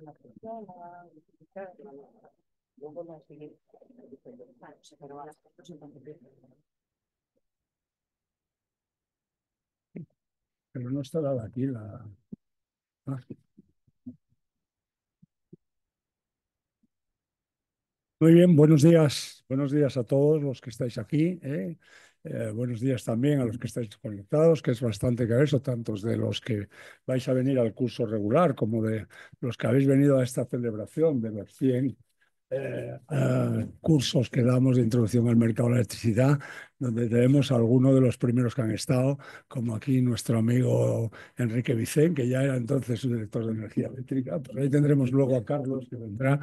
pero ah, pues Pero no está dada aquí la... Muy bien, buenos días. Buenos días a todos los que estáis aquí. ¿eh? Eh, buenos días también a los que estáis conectados, que es bastante eso, tantos de los que vais a venir al curso regular como de los que habéis venido a esta celebración de los 100 eh, eh, cursos que damos de introducción al mercado de la electricidad, donde tenemos a algunos de los primeros que han estado, como aquí nuestro amigo Enrique Vicente, que ya era entonces su director de energía eléctrica. Por pues ahí tendremos luego a Carlos, que vendrá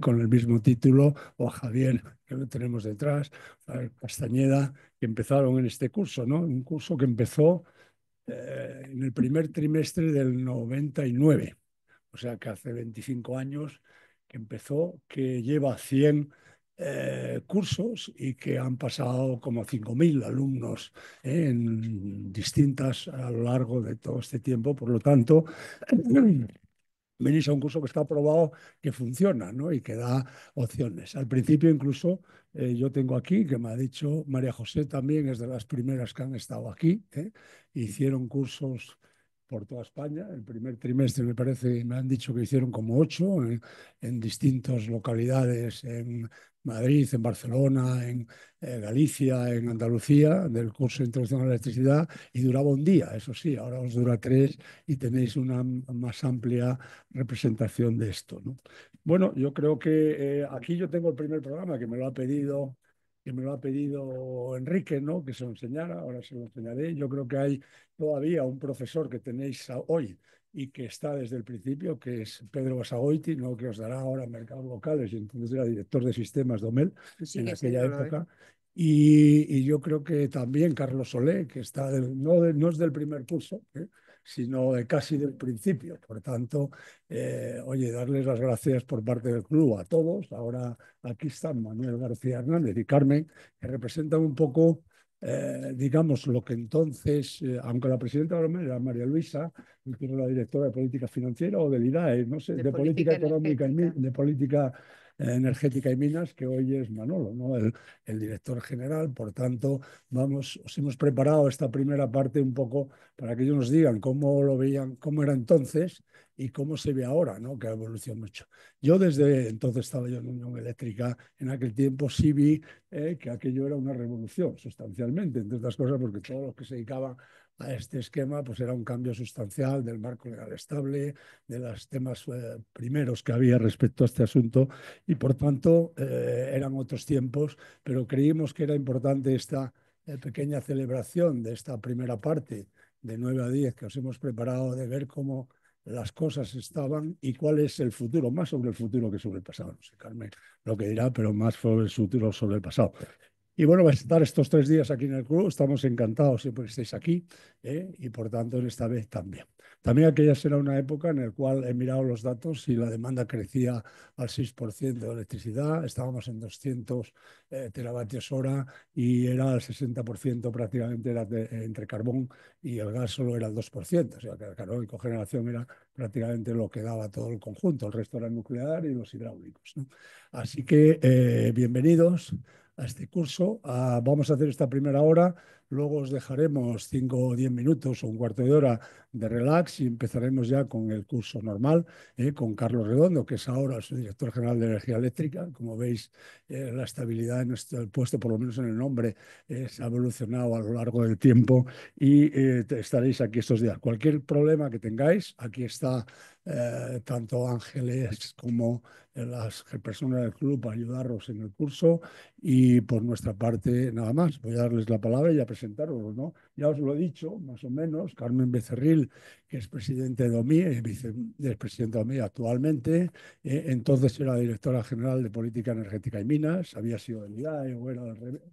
con el mismo título, o a Javier, que lo tenemos detrás, a Castañeda, que empezaron en este curso, ¿no? Un curso que empezó eh, en el primer trimestre del 99, o sea que hace 25 años que empezó, que lleva 100 eh, cursos y que han pasado como 5.000 alumnos ¿eh? en distintas a lo largo de todo este tiempo. Por lo tanto, venís a un curso que está aprobado, que funciona ¿no? y que da opciones. Al principio incluso eh, yo tengo aquí, que me ha dicho María José también, es de las primeras que han estado aquí, ¿eh? hicieron cursos por toda España. El primer trimestre me parece, me han dicho que hicieron como ocho eh, en, distintos distintas localidades en Madrid, en Barcelona, en Galicia, en Andalucía, del curso de Introducción a la Electricidad, y duraba un día, eso sí, ahora os dura tres y tenéis una más amplia representación de esto. Bueno, yo creo que eh, aquí yo tengo el primer programa que me lo ha pedido que me lo ha pedido Enrique, ¿no? que se lo enseñara, ahora se lo enseñaré. Yo creo que hay todavía un profesor que tenéis hoy y que está desde el principio, que es Pedro Basagoiti, ¿no? que os dará ahora mercados locales, y entonces era director de sistemas de OMEL en aquella época. Y, yo creo que también Carlos Solé, que está no, no es del primer curso, ¿eh? sino de casi del principio. Por tanto, eh, oye, darles las gracias por parte del club a todos. Ahora aquí están Manuel García Hernández y Carmen, que representan un poco eh, digamos, lo que entonces, eh, aunque la presidenta de era María Luisa, que era la directora de política financiera o del IDAE, no sé, de, política, política económica, de política Energética y Minas, que hoy es Manolo, ¿no? el, director general. Por tanto, vamos, os hemos preparado esta primera parte un poco para que ellos nos digan cómo lo veían, cómo era entonces y cómo se ve ahora, ¿no? que ha evolucionado mucho. Yo desde entonces estaba yo en Unión Eléctrica, en aquel tiempo sí vi eh, que aquello era una revolución, sustancialmente, entre otras cosas, porque todos los que se dedicaban a este esquema, pues era un cambio sustancial del marco legal estable, de los temas eh, primeros que había respecto a este asunto y por tanto eh, eran otros tiempos, pero creímos que era importante esta eh, pequeña celebración de esta primera parte de 9 a 10 que os hemos preparado de ver cómo las cosas estaban y cuál es el futuro, más sobre el futuro que sobre el pasado. No sé, Carmen lo que dirá, pero más sobre el futuro sobre el pasado. Y bueno, va a estar estos tres días aquí en el club. Estamos encantados siempre que estéis aquí ¿eh? y por tanto en esta vez también. También aquella será una época en la cual he mirado los datos y la demanda crecía al 6% de electricidad. Estábamos en 200 eh, teravatios hora y era el 60% prácticamente entre carbón y el gas solo era el 2%. O sea, que el carbón y cogeneración era prácticamente lo que daba todo el conjunto. El resto era nuclear y los hidráulicos. Así que eh, bienvenidos a este curso. Ah, vamos a hacer esta primera hora Luego os dejaremos 5 o 10 minutos o un cuarto de hora de relax y empezaremos ya con el curso normal, eh, con Carlos Redondo, que es ahora su director general de Energía Eléctrica. Como veis, eh, la estabilidad en nuestro puesto, por lo menos en el nombre, se ha evolucionado a lo largo del tiempo y eh, estaréis aquí estos días. Cualquier problema que tengáis, aquí está tanto Ángeles como las personas del club para ayudaros en el curso. Y por nuestra parte, nada más. Voy a darles la palabra y a sentaron o no ya os lo he dicho, más o menos, Carmen Becerril, que es presidente de OMI, vicepresidenta de OMI actualmente, eh, entonces era directora general de Política Energética y Minas, había sido en IAE o era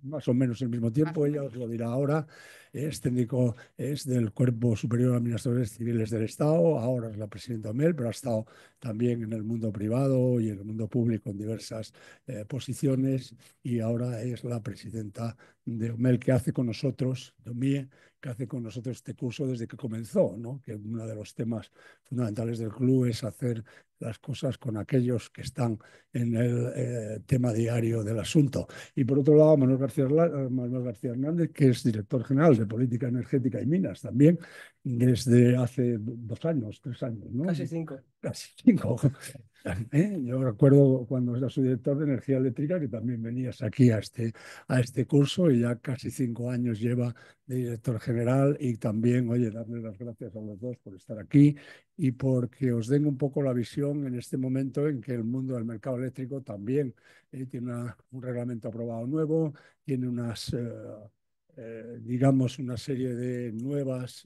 más o menos el mismo tiempo, ella os lo dirá ahora, es técnico, es del Cuerpo Superior de Administradores Civiles del Estado, ahora es la presidenta de OMEL, pero ha estado también en el mundo privado y en el mundo público en diversas eh, posiciones y ahora es la presidenta de OMEL que hace con nosotros, de OMIE, que hace con nosotros este curso desde que comenzó, que uno de los temas fundamentales del club es hacer las cosas con aquellos que están en el eh, tema diario del asunto. Y por otro lado, Manuel García, eh, Manuel García Hernández, que es director general de Política Energética y Minas también, desde hace dos años, tres años, ¿no? Casi cinco. Casi cinco. ¿Eh? Yo recuerdo cuando era su director de energía eléctrica que también venías aquí a este, a este curso y ya casi cinco años lleva de director general y también, oye, darle las gracias a los dos por estar aquí y porque os den un poco la visión en este momento en que el mundo del mercado eléctrico también eh, tiene un reglamento aprobado nuevo, tiene unas... Eh, eh, digamos, una serie de nuevas,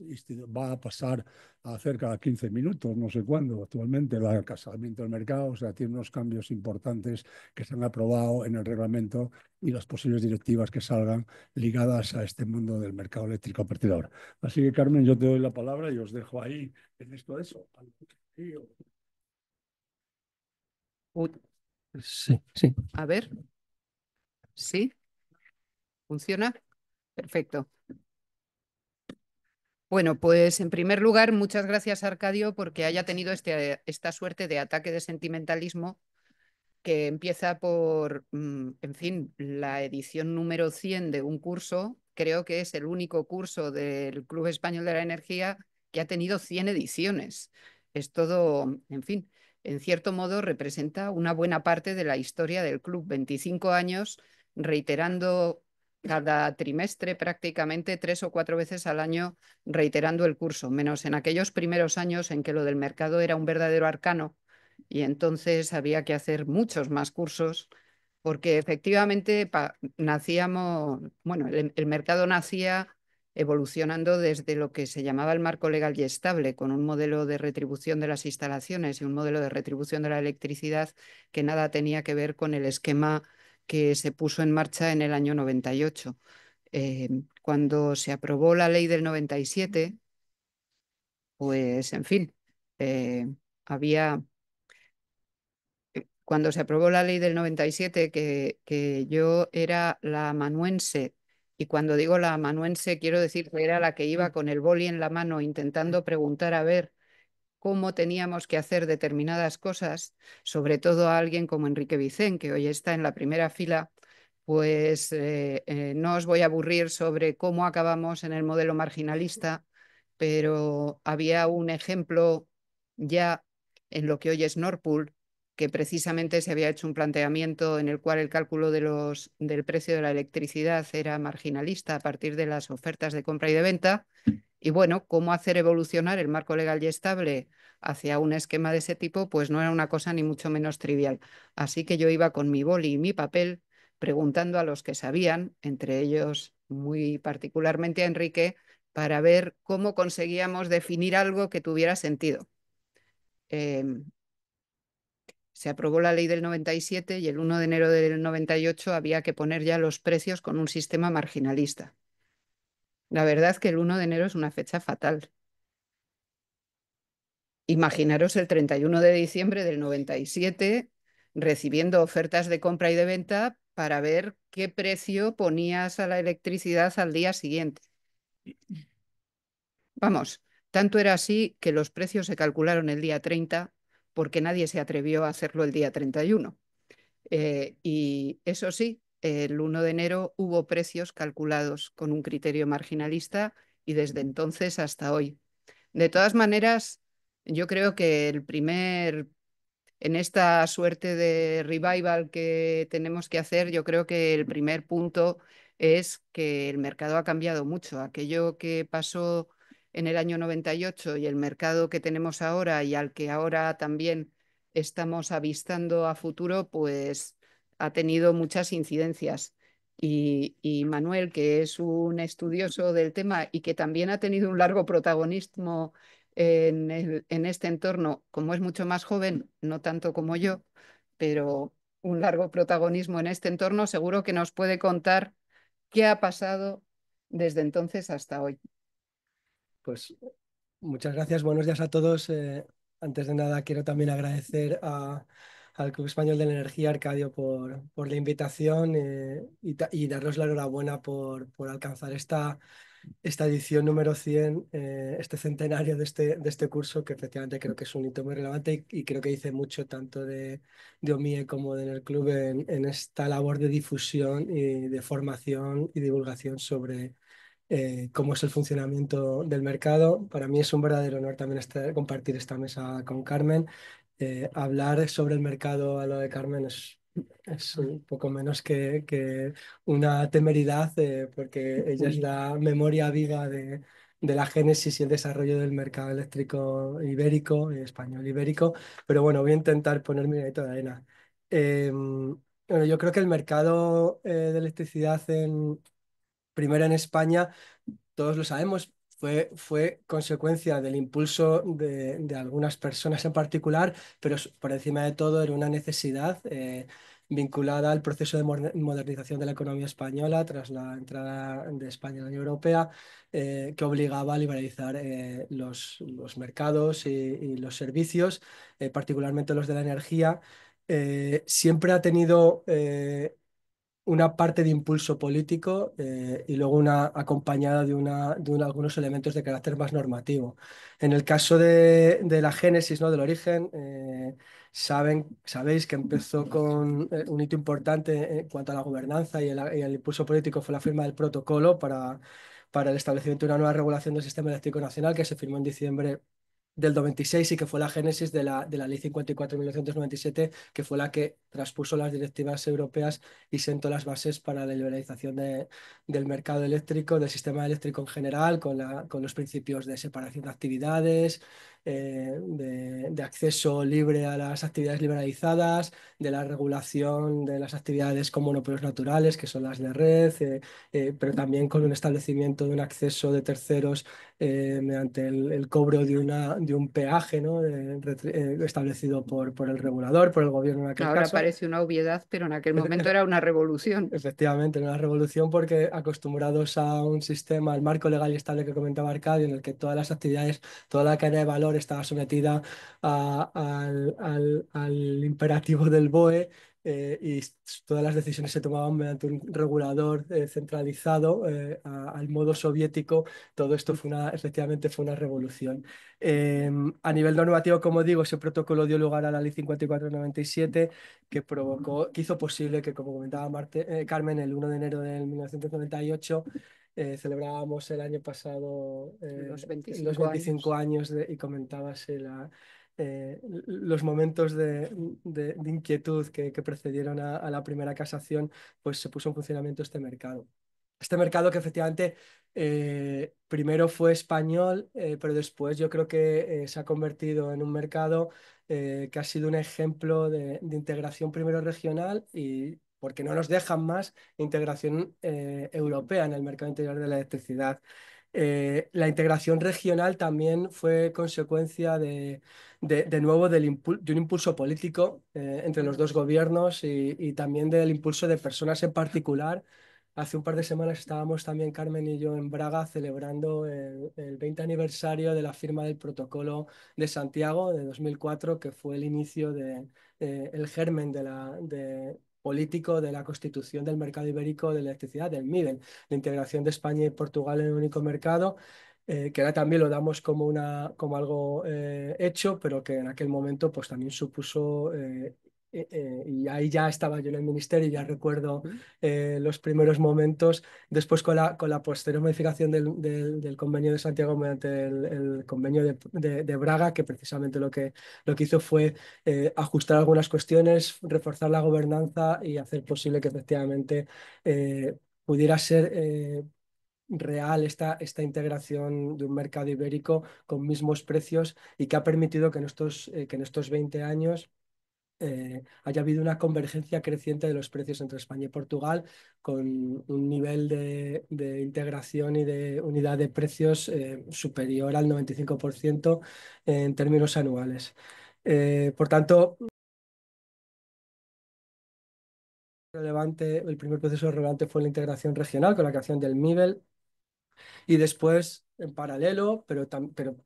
va a pasar a cerca de 15 minutos, no sé cuándo actualmente, el casamiento del mercado, o sea, tiene unos cambios importantes que se han aprobado en el reglamento y las posibles directivas que salgan ligadas a este mundo del mercado eléctrico a partir de ahora. Así que, Carmen, yo te doy la palabra y os dejo ahí en esto de eso. Sí, A ver. ¿Sí? ¿Funciona? Perfecto. Bueno, pues en primer lugar, muchas gracias Arcadio porque haya tenido este, esta suerte de ataque de sentimentalismo que empieza por, mm, en fin, la edición número 100 de un curso. Creo que es el único curso del Club Español de la Energía que ha tenido 100 ediciones. Es todo, en fin, en cierto modo representa una buena parte de la historia del club. 25 años reiterando cada trimestre prácticamente tres o cuatro veces al año reiterando el curso, menos en aquellos primeros años en que lo del mercado era un verdadero arcano y entonces había que hacer muchos más cursos porque efectivamente nacíamos, bueno, el, mercado nacía evolucionando desde lo que se llamaba el marco legal y estable, con un modelo de retribución de las instalaciones y un modelo de retribución de la electricidad que nada tenía que ver con el esquema que se puso en marcha en el año 98. Eh, cuando se aprobó la ley del 97, pues en fin, eh, había... Eh, cuando se aprobó la ley del 97, que, que yo era la amanuense y cuando digo la amanuense, quiero decir que era la que iba con el boli en la mano intentando preguntar a ver cómo teníamos que hacer determinadas cosas, sobre todo a alguien como Enrique Vicen, que hoy está en la primera fila, pues eh, eh, no os voy a aburrir sobre cómo acabamos en el modelo marginalista, pero había un ejemplo ya en lo que hoy es Norpool, que precisamente se había hecho un planteamiento en el cual el cálculo del precio de la electricidad era marginalista a partir de las ofertas de compra y de venta, y bueno, cómo hacer evolucionar el marco legal y estable hacia un esquema de ese tipo, pues no era una cosa ni mucho menos trivial. Así que yo iba con mi boli y mi papel preguntando a los que sabían, entre ellos muy particularmente a Enrique, para ver cómo conseguíamos definir algo que tuviera sentido. Em, se aprobó la ley del 97 y el 1 de enero del 98 había que poner ya los precios con un sistema marginalista. La verdad es que el 1 de enero es una fecha fatal. Imaginaros el 31 de diciembre del 97 recibiendo ofertas de compra y de venta para ver qué precio ponías a la electricidad al día siguiente. Vamos, tanto era así que los precios se calcularon el día 30 porque nadie se atrevió a hacerlo el día 31. Eh, y eso sí, el 1 de enero hubo precios calculados con un criterio marginalista y desde entonces hasta hoy. De todas maneras, yo creo que el primer, en esta suerte de revival que tenemos que hacer, yo creo que el primer punto es que el mercado ha cambiado mucho. Aquello que pasó en el año 98 y el mercado que tenemos ahora y al que ahora también estamos avistando a futuro, pues ha tenido muchas incidencias. Y, Manuel, que es un estudioso del tema y que también ha tenido un largo protagonismo en, este entorno, como es mucho más joven, no tanto como yo, pero un largo protagonismo en este entorno, seguro que nos puede contar qué ha pasado desde entonces hasta hoy. Pues muchas gracias, buenos días a todos. Eh, antes de nada, quiero también agradecer a al Club Español de la Energía, Arcadio, por, por la invitación eh, y, daros la enhorabuena por, alcanzar esta, esta edición número 100, eh, este centenario de este, de este curso, que efectivamente creo que es un hito muy relevante y, creo que dice mucho tanto de, OMIE como de club en, esta labor de difusión y de formación y divulgación sobre eh, cómo es el funcionamiento del mercado. Para mí es un verdadero honor también estar, compartir esta mesa con Carmen eh, hablar sobre el mercado a lo de Carmen es, ah. un poco menos que, una temeridad, eh, porque ella es la memoria viva de, la génesis y el desarrollo del mercado eléctrico ibérico, eh, español ibérico, pero bueno, voy a intentar poner mi toda de arena. Em, bueno, yo creo que el mercado de electricidad en, primero en España, todos lo sabemos, fue, consecuencia del impulso de, algunas personas en particular, pero por encima de todo era una necesidad eh, vinculada al proceso de modernización de la economía española tras la entrada de España en la Unión Europea, eh, que obligaba a liberalizar eh, los, los, mercados y los servicios, particularmente los de la energía. siempre ha tenido una parte de impulso político eh, y luego una acompañada de, una, de algunos elementos de carácter más normativo. En el caso de, la génesis, ¿no? del origen, eh, saben, sabéis que empezó con eh, un hito importante en cuanto a la gobernanza y el, impulso político fue la firma del protocolo para, para el establecimiento de una nueva regulación del sistema eléctrico nacional que se firmó en diciembre del 96 y que fue la génesis de la, de la Ley 54 que fue la que transpuso las directivas europeas y sentó las bases para la liberalización del mercado eléctrico, del sistema eléctrico en general, con, la, con los principios de separación de actividades, eh, de, acceso libre a las actividades liberalizadas, de la regulación de las actividades con monopolios naturales, que son las de red, eh, eh, pero también con un establecimiento de un acceso de terceros mediante el, cobro de, una, de un peaje establecido por, por el regulador, por el gobierno en aquel Ahora parece una obviedad, pero en aquel momento era una revolución. Efectivamente, una revolución porque acostumbrados a un sistema, al marco legal y estable que comentaba Arcadio, en el que todas las actividades, toda la cadena de valor estaba sometida al, imperativo del BOE eh, y todas las decisiones se tomaban mediante un regulador eh, centralizado eh, al modo soviético. Todo esto fue una, efectivamente fue una revolución. Em, a nivel normativo, como digo, ese protocolo dio lugar a la ley 5497 que provocó, que hizo posible que, como comentaba Carmen, el 1 de enero de 1998 eh, celebrábamos el año pasado los 25, eh, años, y comentabas la, ah, eh, los momentos de, inquietud que, precedieron a, la primera casación, pues se puso en funcionamiento este mercado. Este mercado que efectivamente primero fue español, pero después yo creo que se ha convertido en un mercado que ha sido un ejemplo de, de integración primero regional y porque no nos dejan más integración eh, europea en el mercado interior de la electricidad. Eh, la integración regional también fue consecuencia de, de, nuevo del de un impulso político eh, entre los dos gobiernos y, también del impulso de personas en particular. Hace un par de semanas estábamos también Carmen y yo en Braga celebrando el, 20 aniversario de la firma del protocolo de Santiago de 2004, que fue el inicio de, el germen de la, de, político de la constitución del mercado ibérico de la electricidad, del MIDEN, la integración de España y Portugal en un único mercado, eh, que ahora también lo damos como, una, como algo eh, hecho, pero que en aquel momento pues, también supuso eh, eh, eh, y ahí ya estaba yo en el ministerio, ya recuerdo eh, los primeros momentos, después con la, con la posterior modificación del, convenio de Santiago mediante el, convenio de, Braga, que precisamente lo que, lo que hizo fue ajustar algunas cuestiones, reforzar la gobernanza y hacer posible que efectivamente pudiera ser real esta, esta integración de un mercado ibérico con mismos precios y que ha permitido que en estos, que en estos 20 años eh, haya habido una convergencia creciente de los precios entre España y Portugal, con un nivel de, integración y de unidad de precios eh, superior al 95% en términos anuales. Eh, por tanto, relevante, el primer proceso relevante fue la integración regional con la creación del MIBEL y después, en paralelo, pero,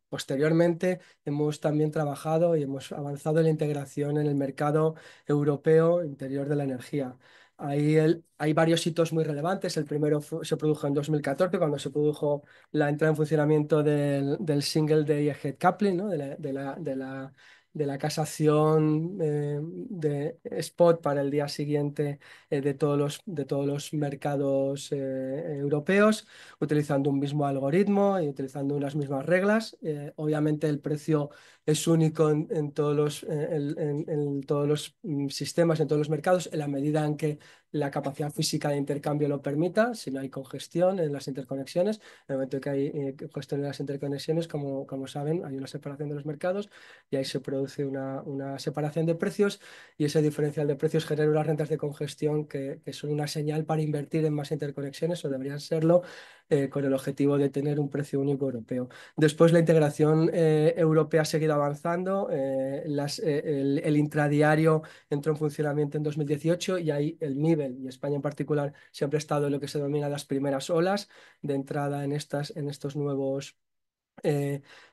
posteriormente, hemos también trabajado y hemos avanzado en la integración en el mercado europeo interior de la energía. Ahí hay varios hitos muy relevantes. El primero se produjo en 2014, cuando se produjo la entrada en funcionamiento del, single Day Head Coupling, de, de, la, de la casación eh, de spot para el día siguiente eh, de, todos los, de todos los mercados eh, europeos, utilizando un mismo algoritmo y utilizando unas mismas reglas. obviamente el precio es único todos los, en, en, todos los mm, sistemas, en todos los mercados, en la medida en que la capacidad física de intercambio lo permita, si no hay congestión en las interconexiones. En el momento que hay eh, congestión en las interconexiones, como, saben, hay una separación de los mercados y ahí se produce una, separación de precios y ese diferencial de precios genera unas rentas de congestión que, que son una señal para invertir en más interconexiones o deberían serlo eh, con el objetivo de tener un precio único europeo. Después la integración eh, europea ha seguido avanzando, eh, el, intradiario entró en funcionamiento en 2018 y ahí el nivel, y España en particular, siempre ha estado en lo que se denomina las primeras olas de entrada en, en estos nuevos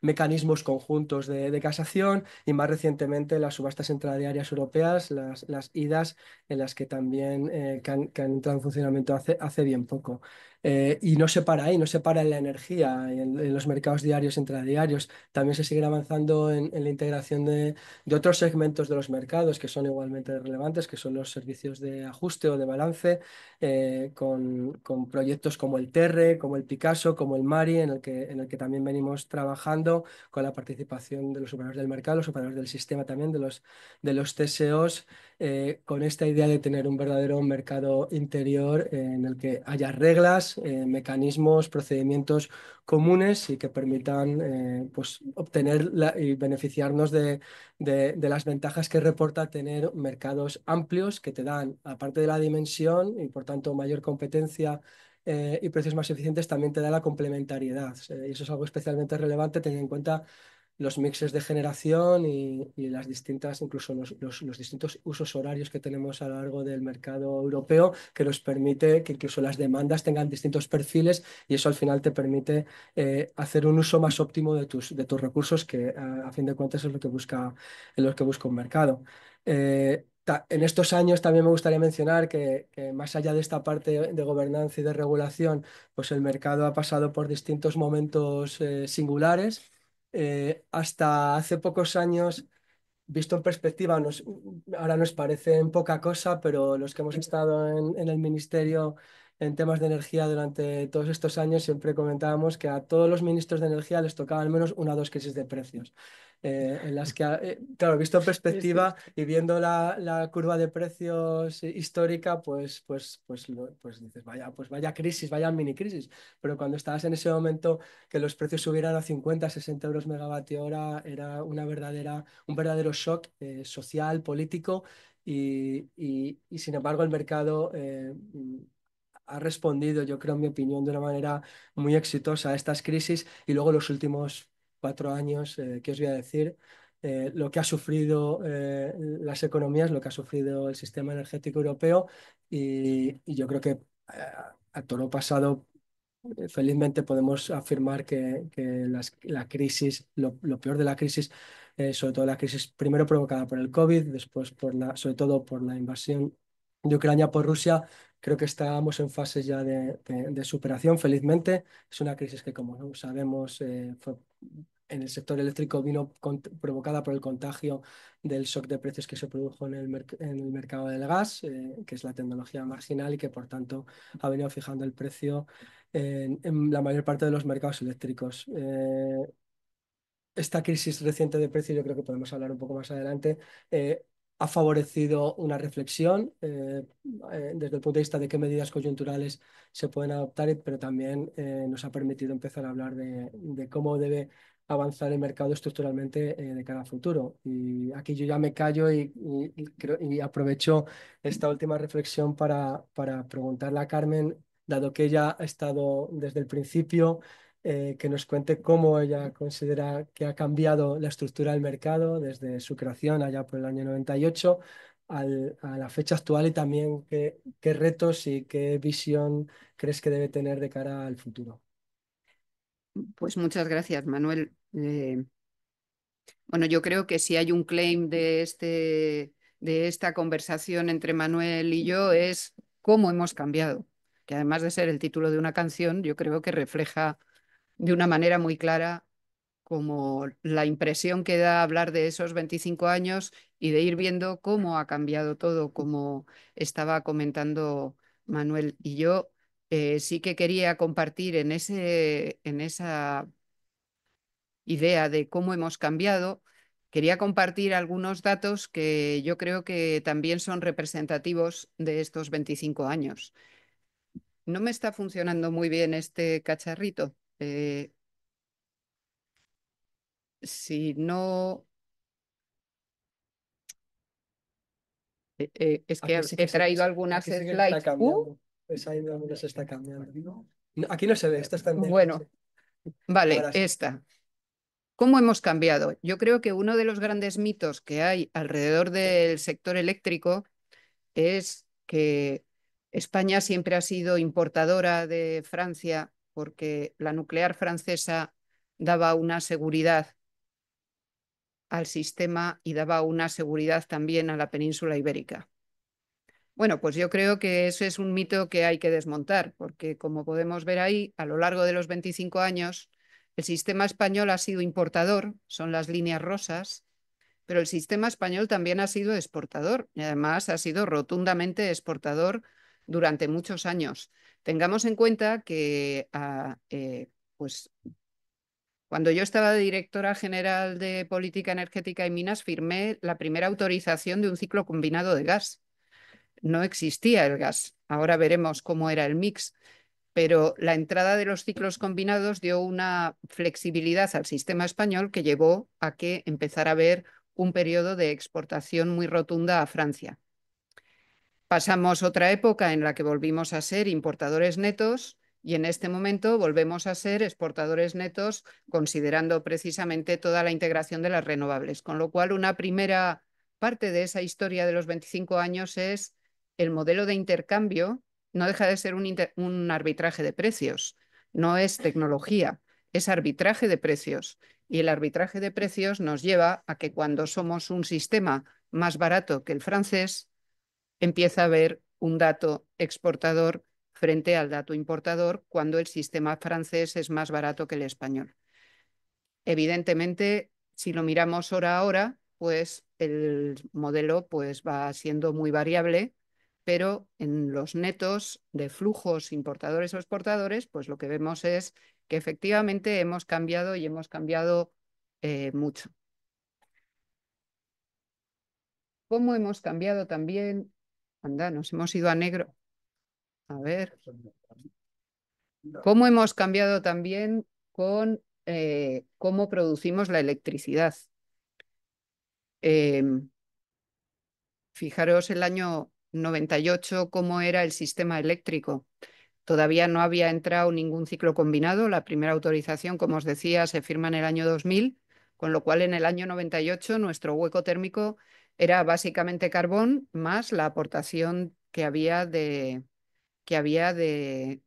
mecanismos conjuntos de, casación y más recientemente las subastas intradiarias europeas, las, IDAS, en las que también han, han entrado en funcionamiento hace, hace bien poco. Eh, y no se para ahí, no se para en la energía, en, los mercados diarios, intradiarios. También se sigue avanzando en, la integración de, otros segmentos de los mercados que son igualmente relevantes, que son los servicios de ajuste o de balance, eh, con, proyectos como el Terre, como el Picasso, como el Mari, en el que, también venimos trabajando con la participación de los operadores del mercado, los operadores del sistema también, de los, de TSOs, eh, con esta idea de tener un verdadero mercado interior en el que haya reglas, eh, mecanismos, procedimientos comunes y que permitan eh, pues, obtener y beneficiarnos de, las ventajas que reporta tener mercados amplios que te dan, aparte de la dimensión y por tanto mayor competencia. Eh, y precios más eficientes también te da la complementariedad. y eso es algo especialmente relevante tener en cuenta los mixes de generación y, las distintas, incluso los, distintos usos horarios que tenemos a lo largo del mercado europeo, que nos permite que incluso las demandas tengan distintos perfiles y eso al final te permite eh, hacer un uso más óptimo de tus, de tus recursos, que a, fin de cuentas es lo que busca, que busca un mercado. Eh, en estos años también me gustaría mencionar que, más allá de esta parte de gobernanza y de regulación, pues el mercado ha pasado por distintos momentos eh, singulares eh, hasta hace pocos años, visto en perspectiva, ahora nos parecen poca cosa, pero los que hemos estado en, en el ministerio en temas de energía durante todos estos años, siempre comentábamos que a todos los ministros de energía les tocaba al menos una o dos crisis de precios. Eh, en las que, eh, claro, visto en perspectiva y viendo la, curva de precios eh, histórica, pues, pues, pues, pues dices, vaya, pues vaya crisis, vaya mini crisis. Pero cuando estabas en ese momento que los precios subieran a 50, 60 euros megavatio hora, era una verdadera, un verdadero shock social, político y, y, y, sin embargo el mercado ha respondido, yo creo, en mi opinión, de una manera muy exitosa a estas crisis y luego los últimos cuatro años, que eh, ¿qué os voy a decir? Eh, lo que ha sufrido eh, las economías, lo que ha sufrido el sistema energético europeo y, yo creo que a todo lo pasado felizmente podemos afirmar que, la crisis, lo, peor de la crisis, sobre todo la crisis primero provocada por el COVID, después por la, sobre todo por la invasión de Ucrania por Rusia, Creo que estábamos en fase ya de, superación, felizmente. Es una crisis que, como sabemos, eh, en el sector eléctrico vino provocada por el contagio del shock de precios que se produjo en el, mercado del gas, eh, que es la tecnología marginal y que, por tanto, ha venido fijando el precio en, la mayor parte de los mercados eléctricos. Eh, esta crisis reciente de precios, yo creo que podemos hablar un poco más adelante, ha favorecido una reflexión eh, eh, desde el punto de vista de qué medidas coyunturales se pueden adoptar, pero también eh, nos ha permitido empezar a hablar de, cómo debe avanzar el mercado estructuralmente de cara al futuro. Y aquí yo ya me callo y, aprovecho esta última reflexión para, para preguntarle a Carmen, dado que ella ha estado desde el principio eh, que nos cuente cómo ella considera que ha cambiado la estructura del mercado desde su creación allá por el año 98 a la fecha actual y también qué, retos y qué visión crees que debe tener de cara al futuro. Pues muchas gracias, Manuel. Eh, bueno, yo creo que si hay un claim de, este, de esta conversación entre Manuel y yo es cómo hemos cambiado, que además de ser el título de una canción, yo creo que refleja de una manera muy clara como la impresión que da hablar de esos 25 años y de ir viendo cómo ha cambiado todo, como estaba comentando Manuel y yo. Eh, sí que quería compartir en, ese, en esa idea de cómo hemos cambiado, quería compartir algunos datos que yo creo que también son representativos de estos 25 años. No me está funcionando muy bien este cacharrito. Eh, si no... Eh, eh, es que he traído algunas slides. aquí no se ve, está en Bueno, vale, esta. ¿Cómo hemos cambiado? Yo creo que uno de los grandes mitos que hay alrededor del sector eléctrico es que España siempre ha sido importadora de Francia porque la nuclear francesa daba una seguridad al sistema y daba una seguridad también a la península ibérica. Bueno, pues yo creo que ese es un mito que hay que desmontar, porque como podemos ver ahí, a lo largo de los 25 años, el sistema español ha sido importador, son las líneas rosas, pero el sistema español también ha sido exportador y además ha sido rotundamente exportador durante muchos años. Tengamos en cuenta que ah, eh, pues, cuando yo estaba directora general de Política Energética y Minas, firmé la primera autorización de un ciclo combinado de gas. No existía el gas. Ahora veremos cómo era el mix pero la entrada de los ciclos combinados dio una flexibilidad al sistema español que llevó a que empezara a haber un periodo de exportación muy rotunda a Francia. Pasamos otra época en la que volvimos a ser importadores netos y en este momento volvemos a ser exportadores netos considerando precisamente toda la integración de las renovables. Con lo cual, una primera parte de esa historia de los 25 años es el modelo de intercambio, no deja de ser un, un arbitraje de precios, no es tecnología, es arbitraje de precios. Y el arbitraje de precios nos lleva a que cuando somos un sistema más barato que el francés, empieza a haber un dato exportador frente al dato importador cuando el sistema francés es más barato que el español. Evidentemente, si lo miramos hora a hora, pues el modelo pues va siendo muy variable, pero en los netos de flujos importadores o exportadores, pues lo que vemos es que efectivamente hemos cambiado y hemos cambiado eh, mucho. ¿Cómo hemos cambiado también Anda, nos hemos ido a negro. A ver. ¿Cómo hemos cambiado también con eh, cómo producimos la electricidad? Em, fijaros el año 98 cómo era el sistema eléctrico. Todavía no había entrado ningún ciclo combinado. La primera autorización, como os decía, se firma en el año 2000, con lo cual en el año 98 nuestro hueco térmico era básicamente carbón más la aportación que había de, que había de,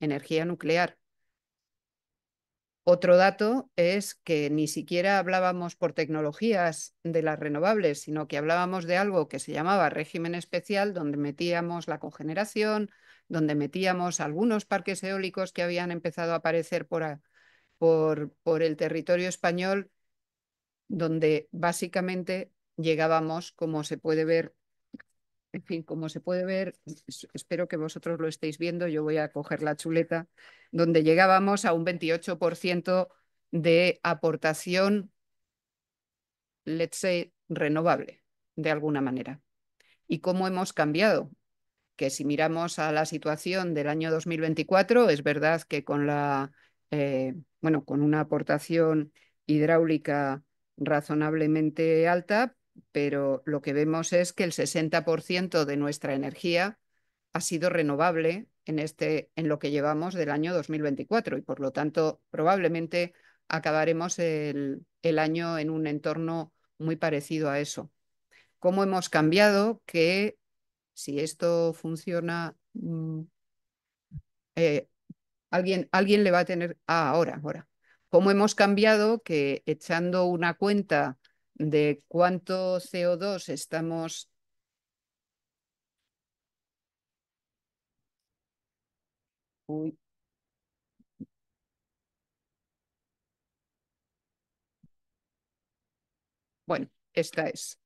energía nuclear. Otro dato es que ni siquiera hablábamos por tecnologías de las renovables, sino que hablábamos de algo que se llamaba régimen especial, donde metíamos la congeneración, donde metíamos algunos parques eólicos que habían empezado a aparecer por, por el territorio español, donde básicamente llegábamos, como se puede ver, en fin, como se puede ver, espero que vosotros lo estéis viendo, yo voy a coger la chuleta, donde llegábamos a un 28% de aportación, let's say, renovable, de alguna manera. ¿Y cómo hemos cambiado? Que si miramos a la situación del año 2024, es verdad que con la, eh, bueno, con una aportación hidráulica razonablemente alta, pero lo que vemos es que el 60% de nuestra energía ha sido renovable en, este, en lo que llevamos del año 2024 y por lo tanto probablemente acabaremos el, año en un entorno muy parecido a eso. ¿Cómo hemos cambiado? Que si esto funciona, mm, eh, alguien, alguien le va a tener... Ah, ahora, ahora. ¿Cómo hemos cambiado que echando una cuenta de cuánto CO2 estamos Bueno, esta es.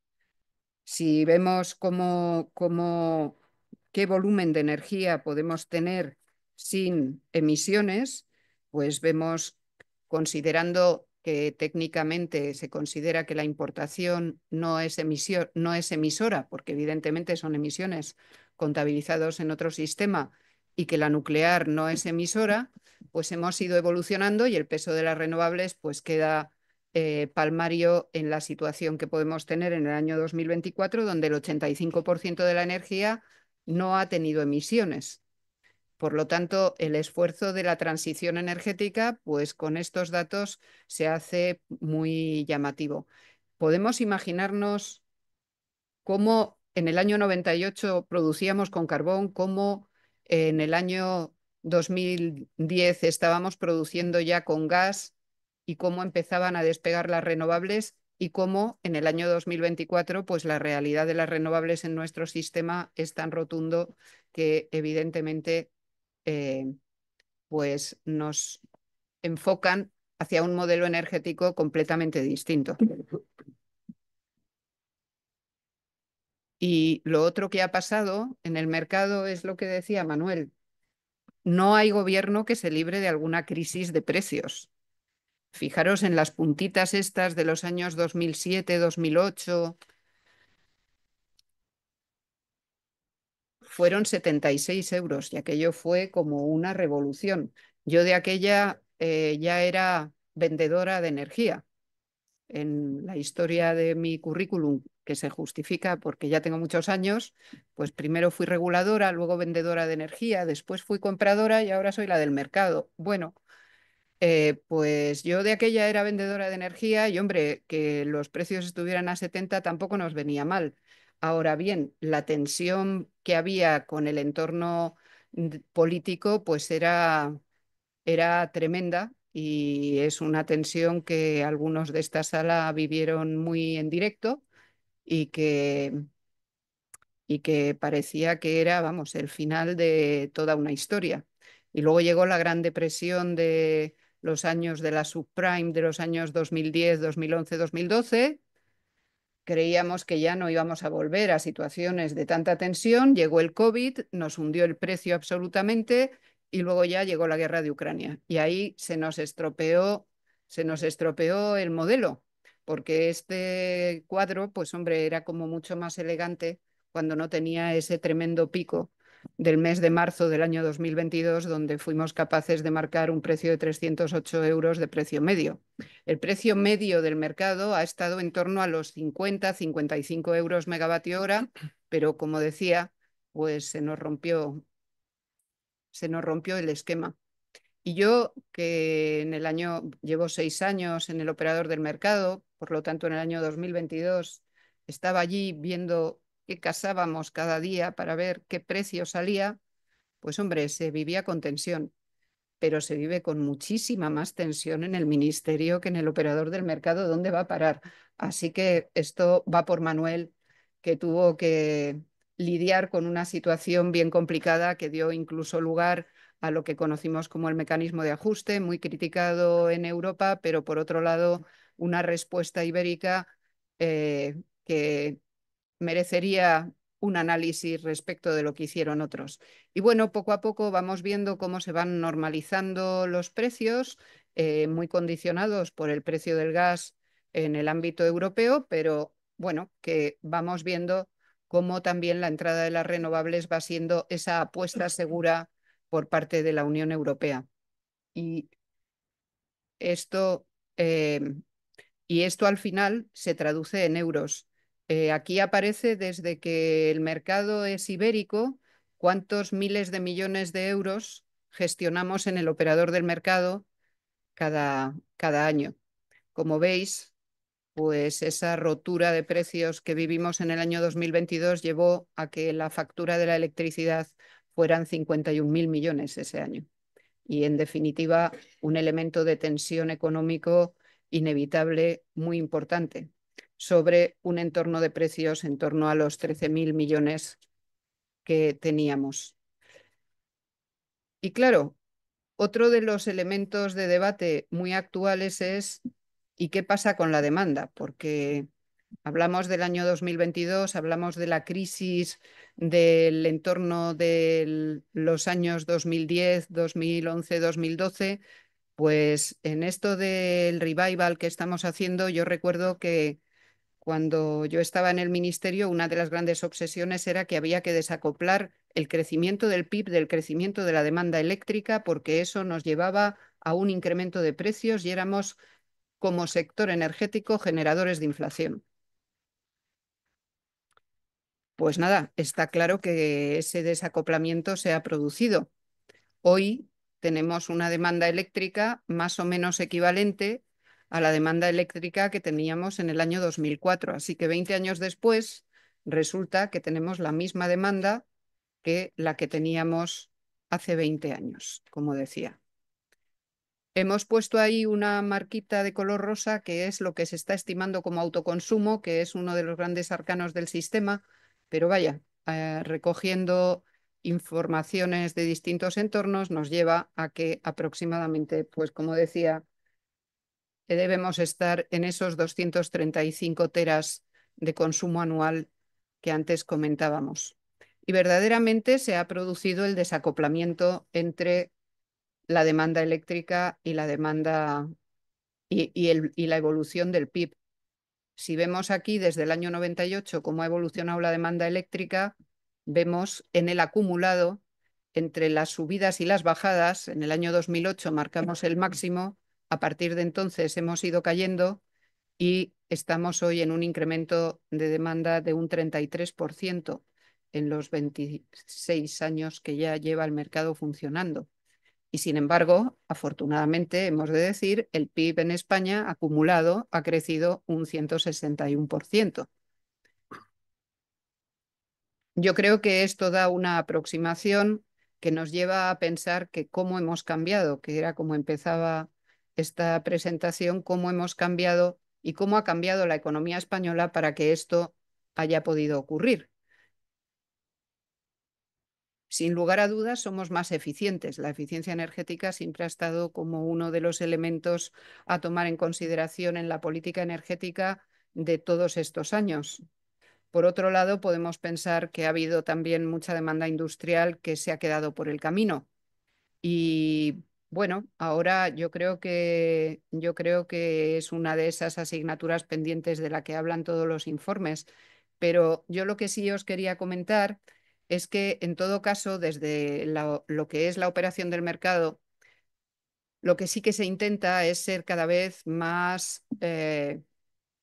Si vemos cómo, cómo, qué volumen de energía podemos tener sin emisiones, pues vemos, considerando que técnicamente se considera que la importación no es, no es emisora, porque evidentemente son emisiones contabilizadas en otro sistema y que la nuclear no es emisora, pues hemos ido evolucionando y el peso de las renovables pues queda eh, palmario en la situación que podemos tener en el año 2024, donde el 85% de la energía no ha tenido emisiones. Por lo tanto, el esfuerzo de la transición energética, pues con estos datos se hace muy llamativo. Podemos imaginarnos cómo en el año 98 producíamos con carbón, cómo en el año 2010 estábamos produciendo ya con gas y cómo empezaban a despegar las renovables y cómo en el año 2024 pues la realidad de las renovables en nuestro sistema es tan rotundo que evidentemente eh, pues nos enfocan hacia un modelo energético completamente distinto. Y lo otro que ha pasado en el mercado es lo que decía Manuel. No hay gobierno que se libre de alguna crisis de precios. Fijaros en las puntitas estas de los años 2007, 2008, fueron 76 euros y aquello fue como una revolución. Yo de aquella eh, ya era vendedora de energía. En la historia de mi currículum, que se justifica porque ya tengo muchos años, pues primero fui reguladora, luego vendedora de energía, después fui compradora y ahora soy la del mercado. Bueno, eh, pues yo de aquella era vendedora de energía y hombre, que los precios estuvieran a 70 tampoco nos venía mal. Ahora bien, la tensión que había con el entorno político pues era, era tremenda y es una tensión que algunos de esta sala vivieron muy en directo y que, y que parecía que era, vamos, el final de toda una historia. Y luego llegó la Gran Depresión de los años de la subprime de los años 2010, 2011, 2012 Creíamos que ya no íbamos a volver a situaciones de tanta tensión, llegó el COVID, nos hundió el precio absolutamente y luego ya llegó la guerra de Ucrania. Y ahí se nos estropeó, se nos estropeó el modelo, porque este cuadro, pues hombre, era como mucho más elegante cuando no tenía ese tremendo pico del mes de marzo del año 2022, donde fuimos capaces de marcar un precio de 308 euros de precio medio. El precio medio del mercado ha estado en torno a los 50-55 euros megavatio hora, pero como decía, pues se nos rompió, se nos rompió el esquema. Y yo, que en el año, llevo seis años en el operador del mercado, por lo tanto en el año 2022 estaba allí viendo que casábamos cada día para ver qué precio salía, pues hombre, se vivía con tensión, pero se vive con muchísima más tensión en el ministerio que en el operador del mercado, ¿dónde va a parar? Así que esto va por Manuel, que tuvo que lidiar con una situación bien complicada que dio incluso lugar a lo que conocimos como el mecanismo de ajuste, muy criticado en Europa, pero por otro lado, una respuesta ibérica eh, que merecería un análisis respecto de lo que hicieron otros. Y bueno, poco a poco vamos viendo cómo se van normalizando los precios, eh, muy condicionados por el precio del gas en el ámbito europeo, pero bueno, que vamos viendo cómo también la entrada de las renovables va siendo esa apuesta segura por parte de la Unión Europea. Y esto, eh, y esto al final se traduce en euros. Eh, aquí aparece desde que el mercado es ibérico, cuántos miles de millones de euros gestionamos en el operador del mercado cada, año. Como veis, pues esa rotura de precios que vivimos en el año 2022 llevó a que la factura de la electricidad fueran 51.000 millones ese año. Y en definitiva, un elemento de tensión económico inevitable muy importante sobre un entorno de precios en torno a los 13.000 millones que teníamos. Y claro, otro de los elementos de debate muy actuales es ¿y qué pasa con la demanda? Porque hablamos del año 2022, hablamos de la crisis del entorno de los años 2010, 2011, 2012. Pues en esto del revival que estamos haciendo, yo recuerdo que cuando yo estaba en el ministerio, una de las grandes obsesiones era que había que desacoplar el crecimiento del PIB del crecimiento de la demanda eléctrica, porque eso nos llevaba a un incremento de precios y éramos, como sector energético, generadores de inflación. Pues nada, está claro que ese desacoplamiento se ha producido. Hoy tenemos una demanda eléctrica más o menos equivalente a la demanda eléctrica que teníamos en el año 2004. Así que 20 años después resulta que tenemos la misma demanda que la que teníamos hace 20 años, como decía. Hemos puesto ahí una marquita de color rosa que es lo que se está estimando como autoconsumo, que es uno de los grandes arcanos del sistema, pero vaya, eh, recogiendo informaciones de distintos entornos nos lleva a que aproximadamente, pues como decía, debemos estar en esos 235 teras de consumo anual que antes comentábamos. Y verdaderamente se ha producido el desacoplamiento entre la demanda eléctrica y la demanda y, la evolución del PIB. Si vemos aquí desde el año 98 cómo ha evolucionado la demanda eléctrica, vemos en el acumulado entre las subidas y las bajadas, en el año 2008 marcamos el máximo, a partir de entonces hemos ido cayendo y estamos hoy en un incremento de demanda de un 33% en los 26 años que ya lleva el mercado funcionando. Y sin embargo, afortunadamente, hemos de decir, el PIB en España acumulado ha crecido un 161%. Yo creo que esto da una aproximación que nos lleva a pensar que cómo hemos cambiado, que era como empezaba esta presentación cómo hemos cambiado y cómo ha cambiado la economía española para que esto haya podido ocurrir. Sin lugar a dudas, somos más eficientes. La eficiencia energética siempre ha estado como uno de los elementos a tomar en consideración en la política energética de todos estos años. Por otro lado, podemos pensar que ha habido también mucha demanda industrial que se ha quedado por el camino. Y bueno, ahora yo creo que yo creo que es una de esas asignaturas pendientes de la que hablan todos los informes, pero yo lo que sí os quería comentar es que en todo caso desde lo que es la operación del mercado lo que sí que se intenta es ser cada vez más eh,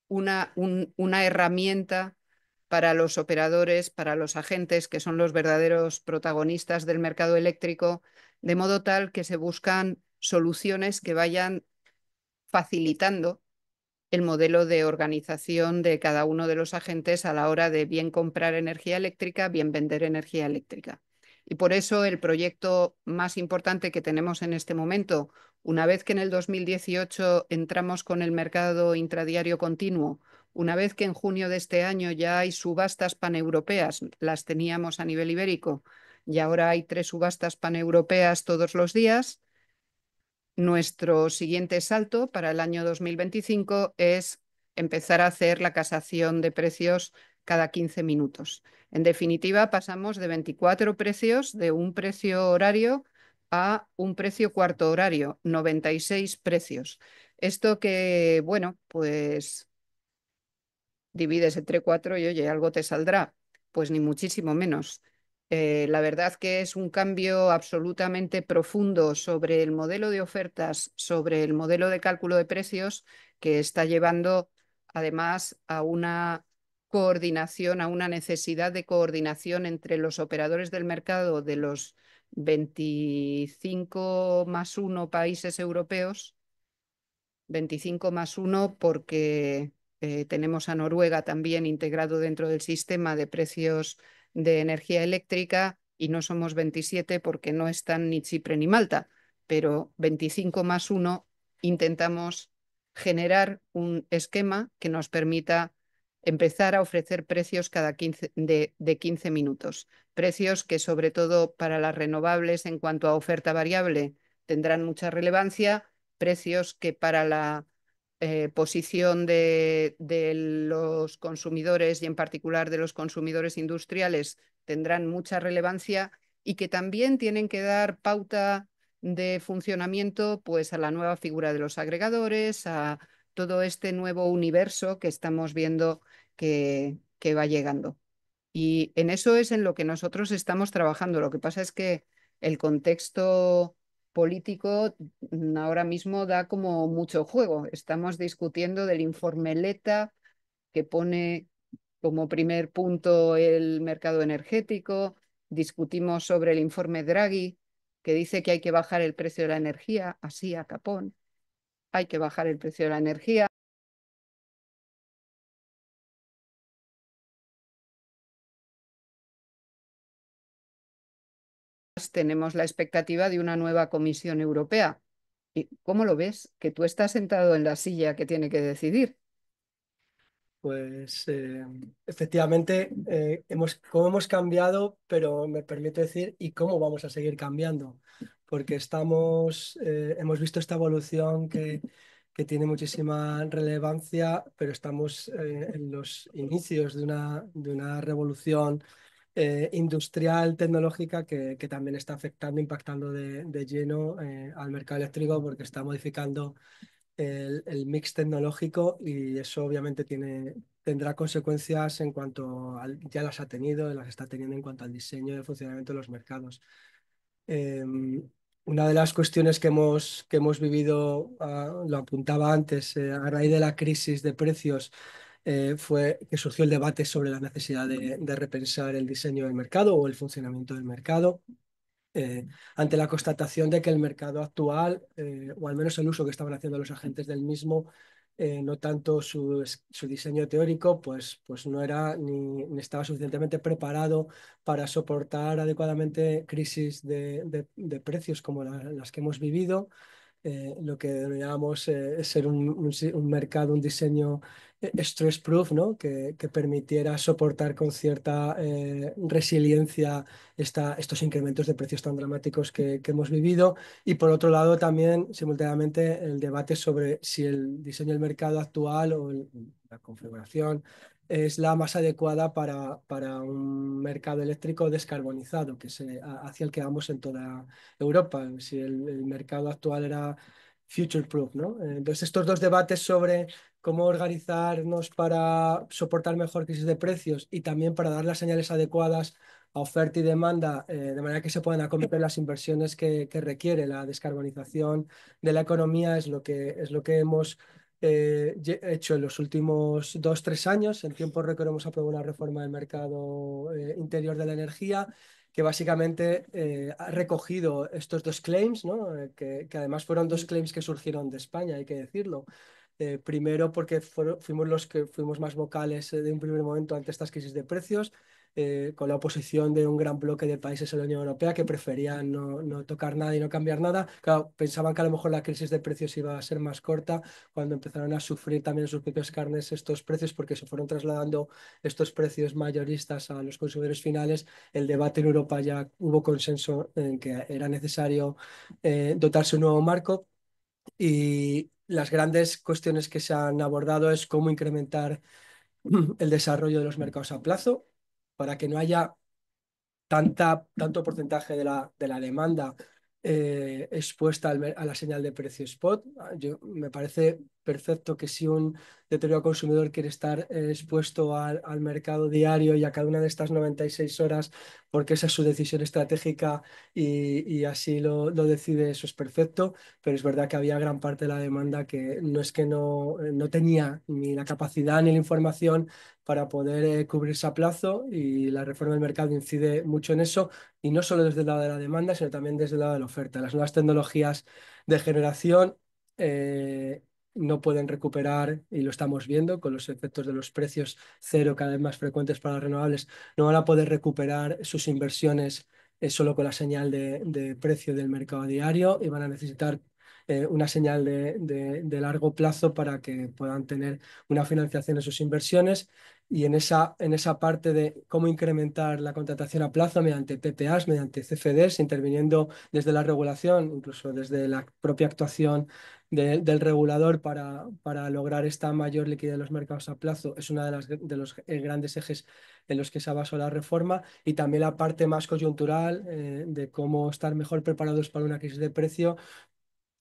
una, una herramienta para los operadores, para los agentes, que son los verdaderos protagonistas del mercado eléctrico, de modo tal que se buscan soluciones que vayan facilitando el modelo de organización de cada uno de los agentes a la hora de bien comprar energía eléctrica, bien vender energía eléctrica. Y por eso el proyecto más importante que tenemos en este momento, una vez que en el 2018 entramos con el mercado intradiario continuo una vez que en junio de este año ya hay subastas paneuropeas, las teníamos a nivel ibérico y ahora hay tres subastas paneuropeas todos los días, nuestro siguiente salto para el año 2025 es empezar a hacer la casación de precios cada 15 minutos. En definitiva, pasamos de 24 precios de un precio horario a un precio cuarto horario, 96 precios. Esto que, bueno, pues divides entre cuatro y oye, algo te saldrá. Pues ni muchísimo menos. Eh, la verdad que es un cambio absolutamente profundo sobre el modelo de ofertas, sobre el modelo de cálculo de precios que está llevando además a una coordinación, a una necesidad de coordinación entre los operadores del mercado de los 25 más 1 países europeos, 25 más 1 porque eh, tenemos a Noruega también integrado dentro del sistema de precios de energía eléctrica y no somos 27 porque no están ni Chipre ni Malta, pero 25 más 1 intentamos generar un esquema que nos permita empezar a ofrecer precios cada 15, de 15 minutos. Precios que sobre todo para las renovables en cuanto a oferta variable tendrán mucha relevancia, precios que para la eh, posición de, los consumidores y en particular de los consumidores industriales tendrán mucha relevancia y que también tienen que dar pauta de funcionamiento pues a la nueva figura de los agregadores, a todo este nuevo universo que estamos viendo que, que va llegando. Y en eso es en lo que nosotros estamos trabajando. Lo que pasa es que el contexto político mm, ahora mismo da como mucho juego. Estamos discutiendo del informe LETA que pone como primer punto el mercado energético, discutimos sobre el informe Draghi que dice que hay que bajar el precio de la energía, así a capón, hay que bajar el precio de la energía. tenemos la expectativa de una nueva Comisión Europea. ¿Y cómo lo ves? Que tú estás sentado en la silla que tiene que decidir. Pues eh, efectivamente, eh, hemos, cómo hemos cambiado, pero me permito decir, ¿y cómo vamos a seguir cambiando? Porque estamos, eh, hemos visto esta evolución que, tiene muchísima relevancia, pero estamos en los inicios de una, de una revolución eh, industrial, tecnológica, que, también está afectando, impactando de, lleno eh, al mercado eléctrico porque está modificando el, mix tecnológico y eso obviamente tiene, tendrá consecuencias en cuanto ya las ha tenido, las está teniendo en cuanto al diseño y el funcionamiento de los mercados. Em, una de las cuestiones que hemos, que hemos vivido, ah, lo apuntaba antes, eh, a raíz de la crisis de precios, eh, fue que surgió el debate sobre la necesidad de, repensar el diseño del mercado o el funcionamiento del mercado eh, ante la constatación de que el mercado actual, eh, o al menos el uso que estaban haciendo los agentes del mismo, no tanto su, diseño teórico, pues, pues no era ni, estaba suficientemente preparado para soportar adecuadamente crisis de, precios como las que hemos vivido, eh, lo que denominábamos eh, ser un, mercado, un diseño eh, stress proof, ¿no? que, permitiera soportar con cierta resiliencia estos incrementos de precios tan dramáticos que, hemos vivido. Y por otro lado, también simultáneamente el debate sobre si el diseño del mercado actual o la configuración es la más adecuada para, para un mercado eléctrico descarbonizado, que se, hacia el que vamos en toda Europa. Si el, mercado actual era future proof, ¿no? Entonces, estos dos debates sobre cómo organizarnos para soportar mejor crisis de precios y también para dar las señales adecuadas a oferta y demanda, eh, de manera que se puedan acometer las inversiones que, que, requiere la descarbonización de la economía, es lo que, es lo que hemos eh, hecho en los últimos dos, tres años. En tiempo récord hemos aprobado una reforma del mercado eh, interior de la energía que básicamente eh, ha recogido estos dos claims, ¿no? que, además fueron dos claims que surgieron de España, hay que decirlo. Eh, primero porque fuimos los que fuimos más vocales eh, de un primer momento ante estas crisis de precios, eh, con la oposición de un gran bloque de países en la Unión Europea que preferían no, no, tocar nada y no cambiar nada. Claro, pensaban que a lo mejor la crisis de precios iba a ser más corta cuando empezaron a sufrir también sus propias carnes estos precios porque se fueron trasladando estos precios mayoristas a los consumidores finales. El debate en Europa ya hubo consenso en que era necesario dotarse un nuevo marco. Y, las grandes cuestiones que se han abordado es cómo incrementar el desarrollo de los mercados a plazo para que no haya tanta, tanto porcentaje de la, de la demanda eh, expuesta a la señal de precio spot. Ah, yo, me parece perfecto que si un deterioro consumidor quiere estar eh, expuesto al, mercado diario y a cada una de estas 96 horas, porque esa es su decisión estratégica y, así lo, decide, eso es perfecto, pero es verdad que había gran parte de la demanda que no es que no, eh, no tenía ni la capacidad ni la información para poder eh, cubrirse a plazo y la reforma del mercado incide mucho en eso y no solo desde el lado de la demanda, sino también desde el lado de la oferta. Las nuevas tecnologías de generación no pueden recuperar, y lo estamos viendo con los efectos de los precios cero cada vez más frecuentes para las renovables, no van a poder recuperar sus inversiones eh, solo con la señal de, precio del mercado diario y van a necesitar eh, una señal de, largo plazo para que puedan tener una financiación de sus inversiones. Y en esa, en esa parte de cómo incrementar la contratación a plazo mediante PPAs, mediante CFDs, interviniendo desde la regulación, incluso desde la propia actuación del regulador para, para, lograr esta mayor liquidez de los mercados a plazo es uno de, los eh, grandes ejes en los que se basó la reforma y también la parte más coyuntural eh, de cómo estar mejor preparados para una crisis de precio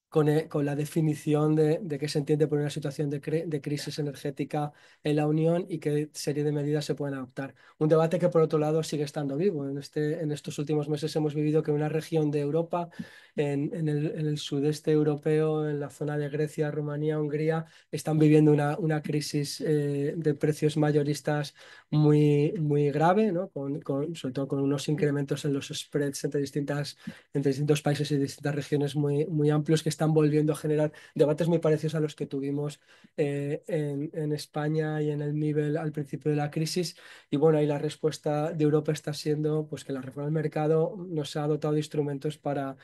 con, eh, la definición de, de qué se entiende por una situación de, crisis energética en la Unión y qué serie de medidas se pueden adoptar. Un debate que por otro lado sigue estando vivo. En, este, en estos últimos meses hemos vivido que una región de Europa en, el, sudeste europeo, en la zona de Grecia, Rumanía, Hungría, están viviendo una, una crisis eh, de precios mayoristas muy, muy grave, ¿no? con, sobre todo con unos incrementos en los spreads entre, distintas, entre distintos países y distintas regiones muy, muy amplios que están volviendo a generar debates muy parecidos a los que tuvimos eh, en, España y en el nivel al principio de la crisis. Y bueno, ahí la respuesta de Europa está siendo pues, que la reforma del mercado nos ha dotado de instrumentos para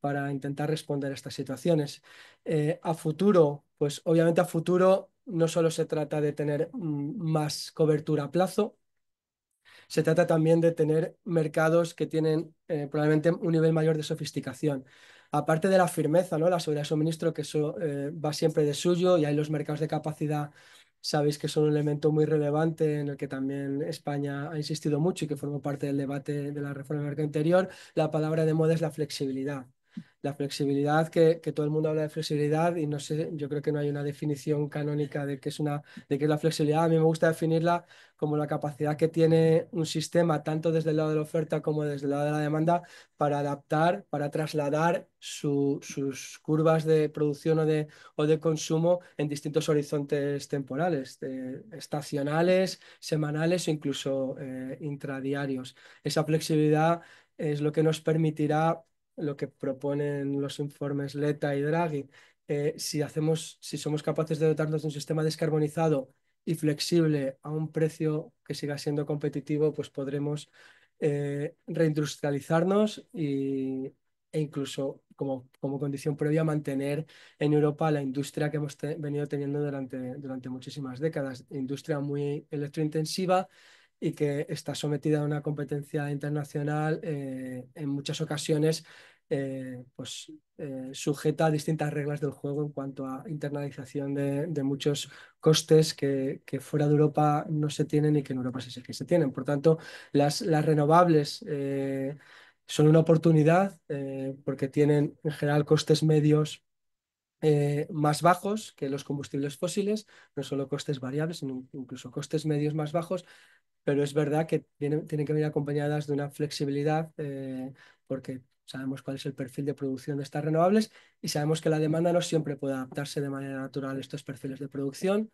para intentar responder a estas situaciones. Eh, a futuro, pues obviamente a futuro no solo se trata de tener mm, más cobertura a plazo, se trata también de tener mercados que tienen eh, probablemente un nivel mayor de sofisticación. Aparte de la firmeza, ¿no? la seguridad de suministro, que eso eh, va siempre de suyo, y hay los mercados de capacidad, sabéis que son un elemento muy relevante en el que también España ha insistido mucho y que formó parte del debate de la reforma del mercado interior. La palabra de moda es la flexibilidad la flexibilidad, que, todo el mundo habla de flexibilidad y no sé, yo creo que no hay una definición canónica de qué es, una, de qué es la flexibilidad. A mí me gusta definirla como la capacidad que tiene un sistema, tanto desde el lado de la oferta como desde el lado de la demanda, para adaptar, para trasladar sus curvas de producción o de, consumo en distintos horizontes temporales, eh, estacionales, semanales o incluso eh, intradiarios. Esa flexibilidad es lo que nos permitirá lo que proponen los informes Leta y Draghi, eh, si, hacemos, si somos capaces de dotarnos de un sistema descarbonizado y flexible a un precio que siga siendo competitivo, pues podremos eh, reindustrializarnos y, e incluso como, como, condición previa mantener en Europa la industria que hemos venido teniendo durante, durante muchísimas décadas, industria muy electrointensiva y que está sometida a una competencia internacional eh, en muchas ocasiones eh, pues, eh, sujeta a distintas reglas del juego en cuanto a internalización de, muchos costes que, fuera de Europa no se tienen y que en Europa sí que se tienen. Por tanto, las, renovables son una oportunidad porque tienen en general costes medios más bajos que los combustibles fósiles, no solo costes variables, sino incluso costes medios más bajos, pero es verdad que tienen, que venir acompañadas de una flexibilidad eh, porque sabemos cuál es el perfil de producción de estas renovables y sabemos que la demanda no siempre puede adaptarse de manera natural a estos perfiles de producción.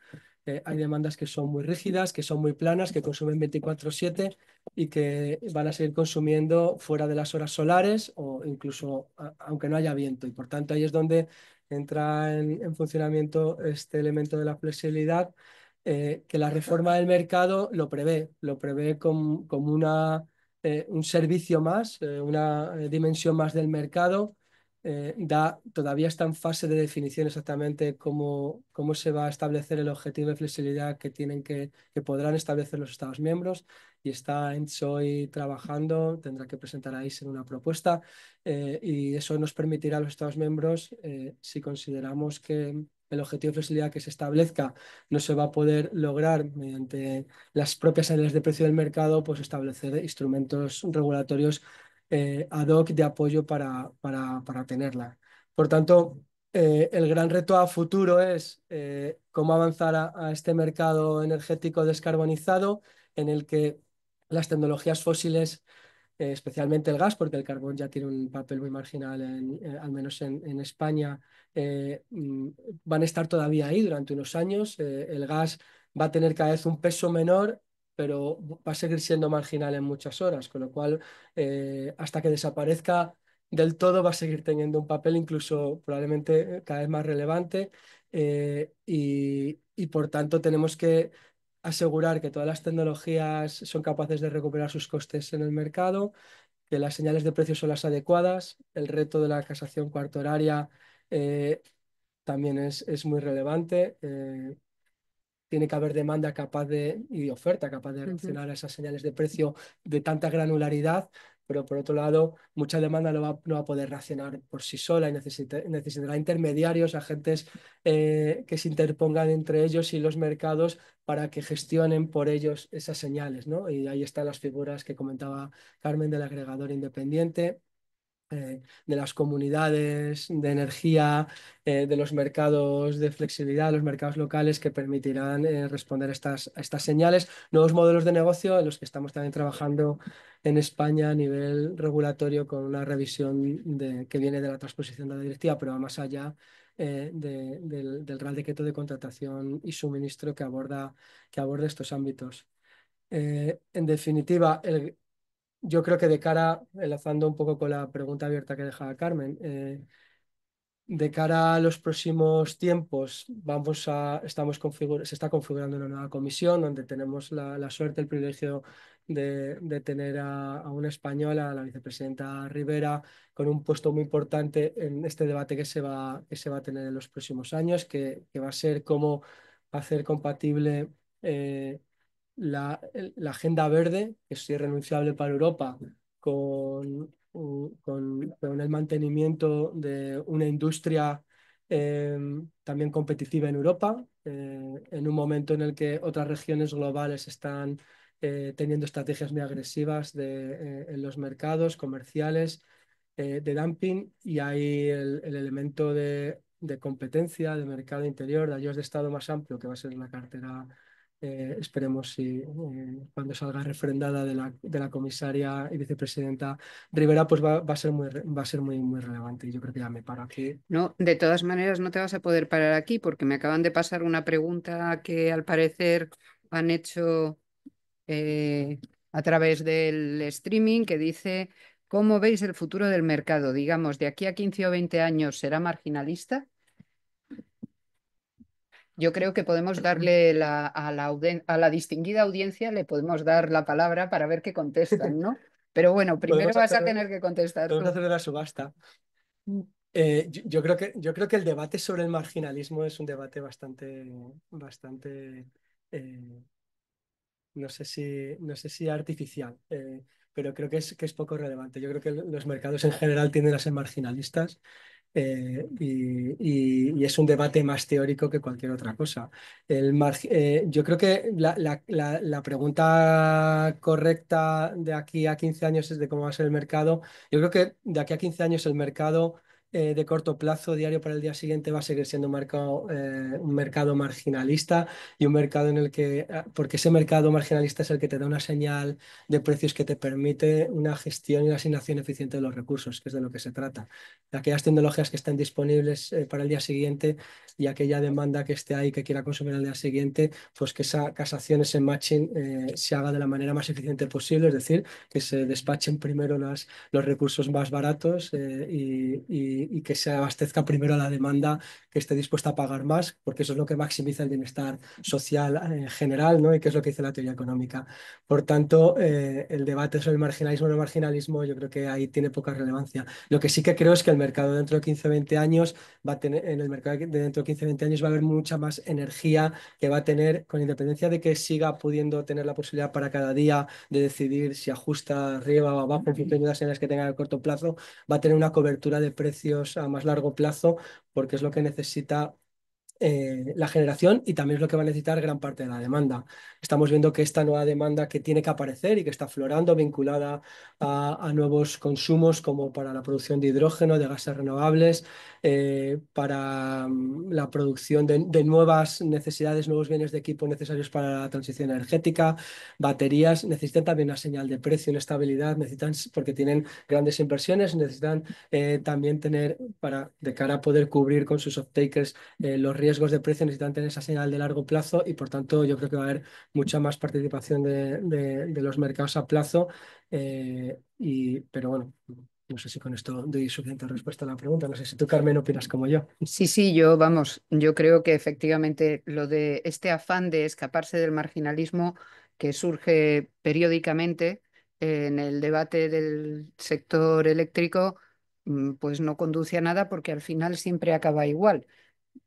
Eh, hay demandas que son muy rígidas, que son muy planas, que consumen 24/7 y que van a seguir consumiendo fuera de las horas solares o incluso aunque no haya viento. Y por tanto ahí es donde entra en funcionamiento este elemento de la flexibilidad eh, que la reforma del mercado lo prevé, lo prevé como, como una, eh, un servicio más, eh, una dimensión más del mercado. da, todavía está en fase de definición exactamente cómo, cómo se va a establecer el objetivo de flexibilidad que, tienen que, que podrán establecer los Estados miembros y está en soy trabajando, tendrá que presentar ahí en una propuesta y eso nos permitirá a los Estados miembros, si consideramos que, el objetivo de flexibilidad que se establezca no se va a poder lograr mediante las propias áreas de precio del mercado, pues establecer instrumentos regulatorios eh, ad hoc de apoyo para, para, tenerla. Por tanto, eh, el gran reto a futuro es eh, cómo avanzar a, este mercado energético descarbonizado en el que las tecnologías fósiles eh, especialmente el gas, porque el carbón ya tiene un papel muy marginal, eh, al menos en, España, eh, mm, van a estar todavía ahí durante unos años. el gas va a tener cada vez un peso menor, pero va a seguir siendo marginal en muchas horas, con lo cual, hasta que desaparezca del todo, va a seguir teniendo un papel incluso probablemente cada vez más relevante. y por tanto tenemos que asegurar que todas las tecnologías son capaces de recuperar sus costes en el mercado, que las señales de precio son las adecuadas, el reto de la casación cuarto horaria eh, también es, muy relevante. Eh, tiene que haber demanda capaz de, y oferta capaz de reaccionar a esas señales de precio de tanta granularidad pero por otro lado, mucha demanda no va, no va a poder racionar por sí sola y necesitará intermediarios, agentes eh, que se interpongan entre ellos y los mercados para que gestionen por ellos esas señales. ¿no? Y ahí están las figuras que comentaba Carmen del agregador independiente, eh, de las comunidades de energía, eh, de los mercados de flexibilidad, los mercados locales que permitirán eh, responder estas, a estas señales, nuevos modelos de negocio en los que estamos también trabajando en España a nivel regulatorio con una revisión que viene de la transposición de la directiva, pero va más allá del, del, Real Decreto de Contratación y Suministro que aborda, estos ámbitos. en definitiva, el, yo creo que de cara, enlazando un poco con la pregunta abierta que dejaba Carmen, eh, de cara a los próximos tiempos, vamos a, estamos se está configurando una nueva comisión donde tenemos la, suerte, el privilegio de, tener a, una española, a la vicepresidenta Rivera, con un puesto muy importante en este debate que se va, se va a tener en los próximos años, que, que va a ser cómo hacer compatible eh, la, agenda verde, que es irrenunciable para Europa, con, con, el mantenimiento de una industria eh, también competitiva en Europa, eh, en un momento en el que otras regiones globales están eh, teniendo estrategias muy agresivas en los mercados comerciales de dumping y hay el, elemento de, competencia, de mercado interior, de ayudas de Estado más amplio, que va a ser la cartera eh, esperemos si eh, cuando salga refrendada de la, comisaria y vicepresidenta Rivera, pues va, a ser, muy, va a ser muy, muy relevante. Yo creo que ya me paro aquí. No, de todas maneras no te vas a poder parar aquí porque me acaban de pasar una pregunta que al parecer han hecho eh, a través del streaming que dice, ¿cómo veis el futuro del mercado? Digamos, de aquí a 15 o 20 años será marginalista. Yo creo que podemos darle a, la distinguida audiencia, le podemos dar la palabra para ver qué contestan, ¿no? Pero bueno, primero vas a tener que contestar. hacer la subasta. Mm. Eh, yo, creo que, yo creo que el debate sobre el marginalismo es un debate bastante, bastante eh, no, sé si, no sé si artificial, eh, pero creo que es, que es poco relevante. Yo creo que los mercados en general tienden a ser marginalistas eh, y, es un debate más teórico que cualquier otra cosa. El eh, yo creo que la, la, pregunta correcta de aquí a 15 años es de cómo va a ser el mercado. Yo creo que de aquí a 15 años el mercado eh, de corto plazo diario para el día siguiente va a seguir siendo un mercado, eh, un mercado marginalista y un mercado en el que, ah, porque ese mercado marginalista es el que te da una señal de precios que te permite una gestión y una asignación eficiente de los recursos, que es de lo que se trata. Aquellas tecnologías que están disponibles eh, para el día siguiente y aquella demanda que esté ahí que quiera consumir al día siguiente, pues que esa casación, ese matching eh, se haga de la manera más eficiente posible, es decir, que se despachen primero las, los recursos más baratos eh, y, que se abastezca primero la demanda que esté dispuesta a pagar más, porque eso es lo que maximiza el bienestar social eh, en general ¿no? y que es lo que dice la teoría económica. Por tanto, el debate sobre el marginalismo o no marginalismo yo creo que ahí tiene poca relevancia. Lo que sí que creo es que el mercado dentro de 15 o 20 años va a tener, en el mercado dentro de 15, 20 años va a haber mucha más energía que va a tener, con independencia de que siga pudiendo tener la posibilidad para cada día de decidir si ajusta arriba o abajo en las señales que tenga el corto plazo, va a tener una cobertura de precios a más largo plazo porque es lo que necesita eh, la generación y también es lo que va a necesitar gran parte de la demanda. Estamos viendo que esta nueva demanda que tiene que aparecer y que está aflorando vinculada a, nuevos consumos como para la producción de hidrógeno, de gases renovables, eh, para mm, la producción de, nuevas necesidades, nuevos bienes de equipo necesarios para la transición energética, baterías, necesitan también una señal de precio, una estabilidad, necesitan, porque tienen grandes inversiones, necesitan eh, también tener para, de cara a poder cubrir con sus off-takers los riesgos de precio necesitan tener esa señal de largo plazo y por tanto yo creo que va a haber mucha más participación de, los mercados a plazo. Eh, y, pero bueno, no sé si con esto doy suficiente respuesta a la pregunta. No sé si tú, Carmen, opinas como yo. Sí, sí, yo, vamos, yo creo que efectivamente lo de este afán de escaparse del marginalismo que surge periódicamente eh, en el debate del sector eléctrico, mm, pues no conduce a nada porque al final siempre acaba igual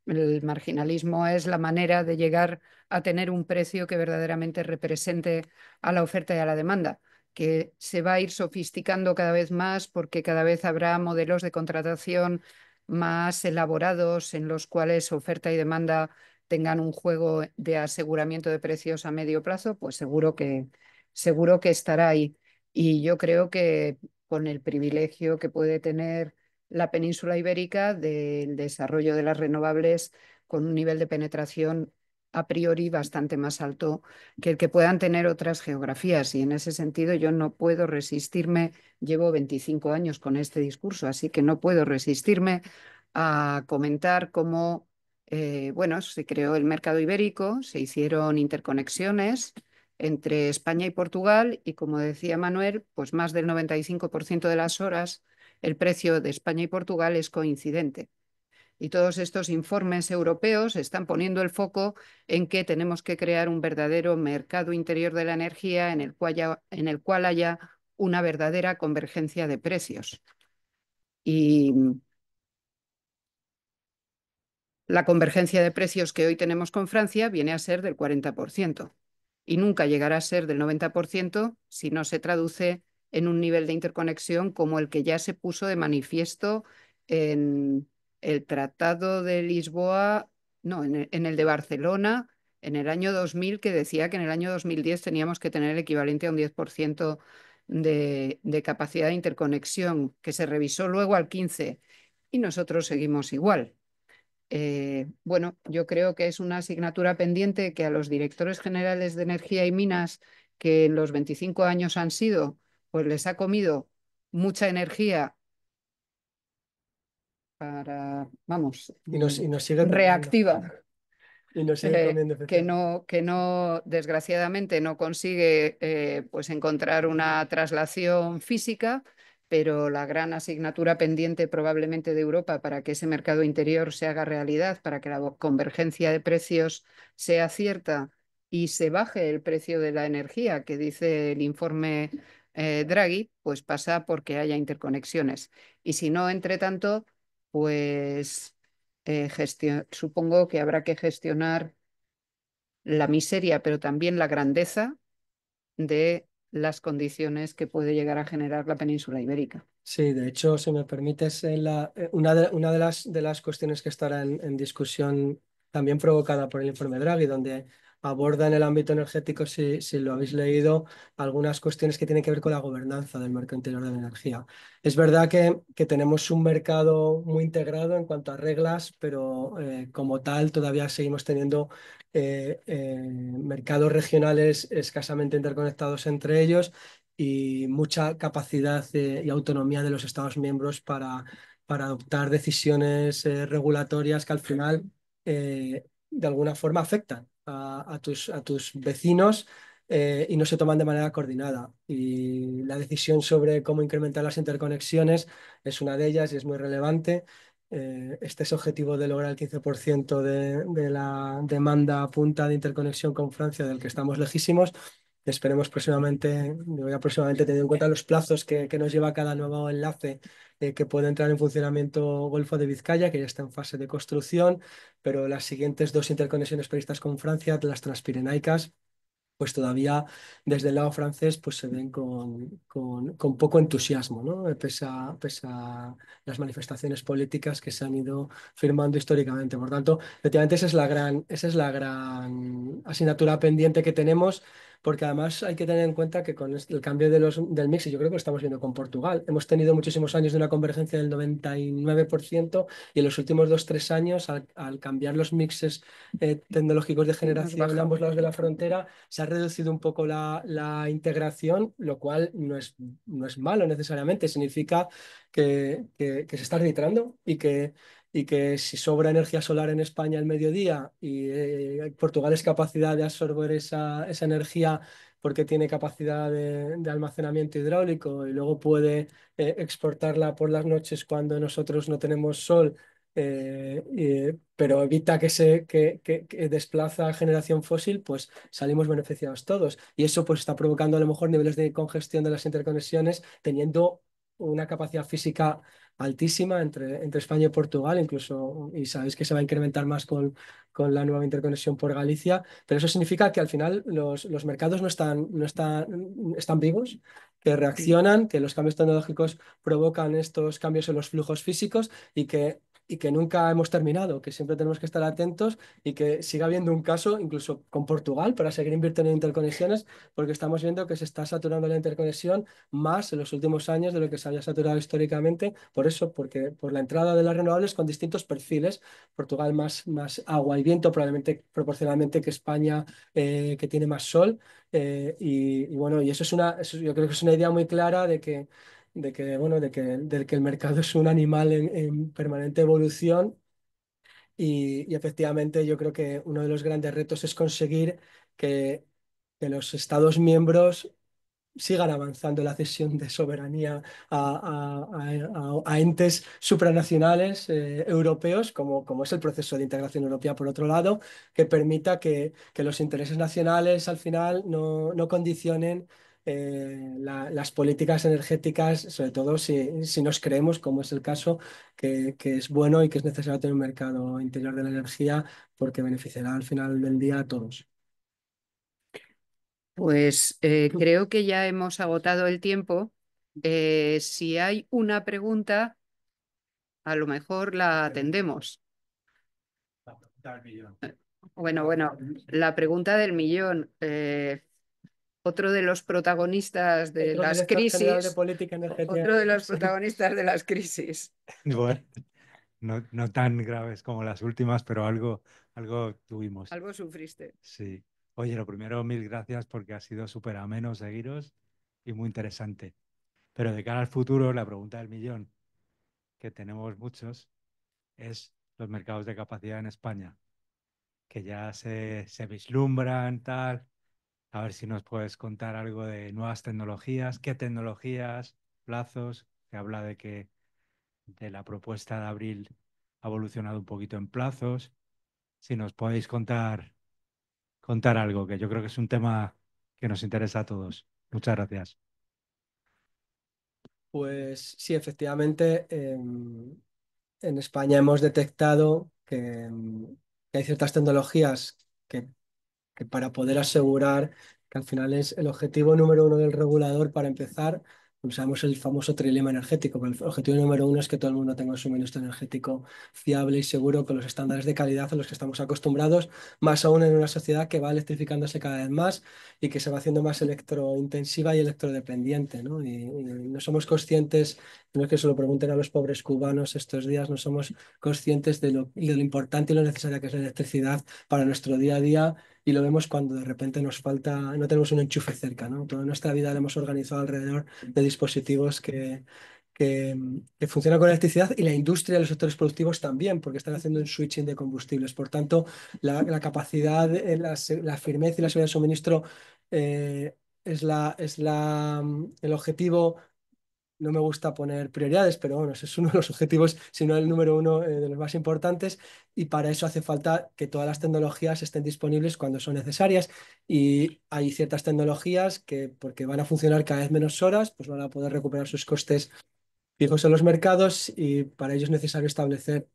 el marginalismo es la manera de llegar a tener un precio que verdaderamente represente a la oferta y a la demanda, que se va a ir sofisticando cada vez más porque cada vez habrá modelos de contratación más elaborados en los cuales oferta y demanda tengan un juego de aseguramiento de precios a medio plazo, pues seguro que, seguro que estará ahí. Y yo creo que con el privilegio que puede tener la península ibérica del desarrollo de las renovables con un nivel de penetración a priori bastante más alto que el que puedan tener otras geografías. Y en ese sentido yo no puedo resistirme, llevo 25 años con este discurso, así que no puedo resistirme a comentar cómo, eh, bueno, se creó el mercado ibérico, se hicieron interconexiones entre España y Portugal y como decía Manuel, pues más del 95% de las horas el precio de España y Portugal es coincidente. Y todos estos informes europeos están poniendo el foco en que tenemos que crear un verdadero mercado interior de la energía en el cual, haya, una verdadera convergencia de precios. Y la convergencia de precios que hoy tenemos con Francia viene a ser del 40% y nunca llegará a ser del 90% si no se traduce en un nivel de interconexión como el que ya se puso de manifiesto en el Tratado de Lisboa, no, en el, de Barcelona, en el año 2000, que decía que en el año 2010 teníamos que tener el equivalente a un 10% de, capacidad de interconexión, que se revisó luego al 15%, y nosotros seguimos igual. Eh, bueno, yo creo que es una asignatura pendiente que a los directores generales de energía y minas, que en los 25 años han sido, pues les ha comido mucha energía para, vamos, y nos, sigue reactiva. Y eh, que, no, que no, desgraciadamente, no consigue eh, pues encontrar una traslación física, pero la gran asignatura pendiente probablemente de Europa para que ese mercado interior se haga realidad, para que la convergencia de precios sea cierta y se baje el precio de la energía, que dice el informe eh, Draghi, pues pasa porque haya interconexiones. Y si no, entre tanto, pues eh, supongo que habrá que gestionar la miseria, pero también la grandeza de las condiciones que puede llegar a generar la península ibérica. Sí, de hecho, si me permites, eh, una, de, las, cuestiones que estará en discusión también provocada por el informe Draghi, donde aborda en el ámbito energético, si, lo habéis leído, algunas cuestiones que tienen que ver con la gobernanza del mercado interior de la energía. Es verdad que, tenemos un mercado muy integrado en cuanto a reglas, pero eh, como tal todavía seguimos teniendo eh, eh, mercados regionales escasamente interconectados entre ellos y mucha capacidad y autonomía de los Estados miembros para, para adoptar decisiones regulatorias que al final de alguna forma afectan a, tus, a tus vecinos eh, y no se toman de manera coordinada. Y la decisión sobre cómo incrementar las interconexiones es una de ellas y es muy relevante. Eh, este es objetivo de lograr el 15% de, de, la demanda punta de interconexión con Francia, del que estamos lejísimos, Esperemos próximamente, voy a próximamente tener en cuenta los plazos que, nos lleva cada nuevo enlace eh, que puede entrar en funcionamiento Golfo de Vizcaya, que ya está en fase de construcción, pero las siguientes dos interconexiones previstas con Francia, las transpirenaicas, pues todavía desde el lado francés pues se ven con, con, poco entusiasmo, ¿no? Pese a, las manifestaciones políticas que se han ido firmando históricamente. Por tanto, efectivamente esa es la gran, esa es la gran asignatura pendiente que tenemos porque además hay que tener en cuenta que con este, el cambio de los, del mix, y yo creo que lo estamos viendo con Portugal, hemos tenido muchísimos años de una convergencia del 99% y en los últimos dos, tres años, al, cambiar los mixes eh, tecnológicos de generación de ambos lados de la frontera, se ha reducido un poco la, integración, lo cual no es, no es malo necesariamente, significa que, que se está arbitrando y que y que si sobra energía solar en España al mediodía y eh, Portugal es capacidad de absorber esa, energía porque tiene capacidad de, almacenamiento hidráulico y luego puede eh, exportarla por las noches cuando nosotros no tenemos sol, eh, pero evita que se que, que desplaza generación fósil, pues salimos beneficiados todos. Y eso pues está provocando a lo mejor niveles de congestión de las interconexiones teniendo una capacidad física altísima entre, entre España y Portugal, incluso, y sabéis que se va a incrementar más con, con la nueva interconexión por Galicia, pero eso significa que al final los, los mercados no están, no están, están vivos, que reaccionan, que los cambios tecnológicos provocan estos cambios en los flujos físicos y que y que nunca hemos terminado, que siempre tenemos que estar atentos y que siga habiendo un caso, incluso con Portugal, para seguir invirtiendo en interconexiones, porque estamos viendo que se está saturando la interconexión más en los últimos años de lo que se había saturado históricamente, por eso, porque por la entrada de las renovables con distintos perfiles, Portugal más, más agua y viento, probablemente proporcionalmente que España, eh, que tiene más sol, eh, y, bueno, y eso es una, yo creo que es una idea muy clara de que de que, bueno, de del que el mercado es un animal en, permanente evolución. Y, efectivamente yo creo que uno de los grandes retos es conseguir que, los Estados miembros sigan avanzando la cesión de soberanía a, entes supranacionales eh, europeos, como, como es el proceso de integración europea, por otro lado, que permita que, los intereses nacionales al final no, no condicionen eh, las políticas energéticas, sobre todo si, nos creemos, como es el caso, que, es bueno y que es necesario tener un mercado interior de la energía porque beneficiará al final del día a todos. Pues eh, creo que ya hemos agotado el tiempo. Eh, si hay una pregunta, a lo mejor la atendemos. Bueno, bueno, la pregunta del millón otro de los protagonistas de las crisis. Otro de los protagonistas de las crisis. Bueno, no, tan graves como las últimas, pero algo, algo tuvimos. Algo sufriste. Sí. Oye, lo primero, mil gracias porque ha sido súper ameno seguiros y muy interesante. Pero de cara al futuro, la pregunta del millón, que tenemos muchos, es los mercados de capacidad en España, que ya se, se vislumbran, tal, a ver si nos puedes contar algo de nuevas tecnologías, qué tecnologías, plazos. Se habla de que de la propuesta de abril ha evolucionado un poquito en plazos. Si nos podéis contar, contar algo, que yo creo que es un tema que nos interesa a todos. Muchas gracias. Pues sí, efectivamente, em, en España hemos detectado que, em, que hay ciertas tecnologías que para poder asegurar que al final es el objetivo número uno del regulador para empezar, usamos el famoso trilema energético, el objetivo número uno es que todo el mundo tenga un suministro energético fiable y seguro con los estándares de calidad a los que estamos acostumbrados, más aún en una sociedad que va electrificándose cada vez más y que se va haciendo más electrointensiva y electrodependiente. ¿no? Y, no somos conscientes, no es que se lo pregunten a los pobres cubanos estos días, no somos conscientes de lo, de lo importante y lo necesaria que es la electricidad para nuestro día a día y lo vemos cuando de repente nos falta, no tenemos un enchufe cerca, ¿no? Toda nuestra vida la hemos organizado alrededor de dispositivos que, que, con electricidad y la industria, los sectores productivos también, porque están haciendo un switching de combustibles. Por tanto, la, capacidad, eh, la, la, firmeza y la seguridad de suministro eh, es, la, es la, el objetivo no me gusta poner prioridades, pero bueno, es uno de los objetivos, si no el número uno eh, de los más importantes, y para eso hace falta que todas las tecnologías estén disponibles cuando son necesarias. Y hay ciertas tecnologías que, porque van a funcionar cada vez menos horas, pues van a poder recuperar sus costes fijos en los mercados y para ello es necesario establecer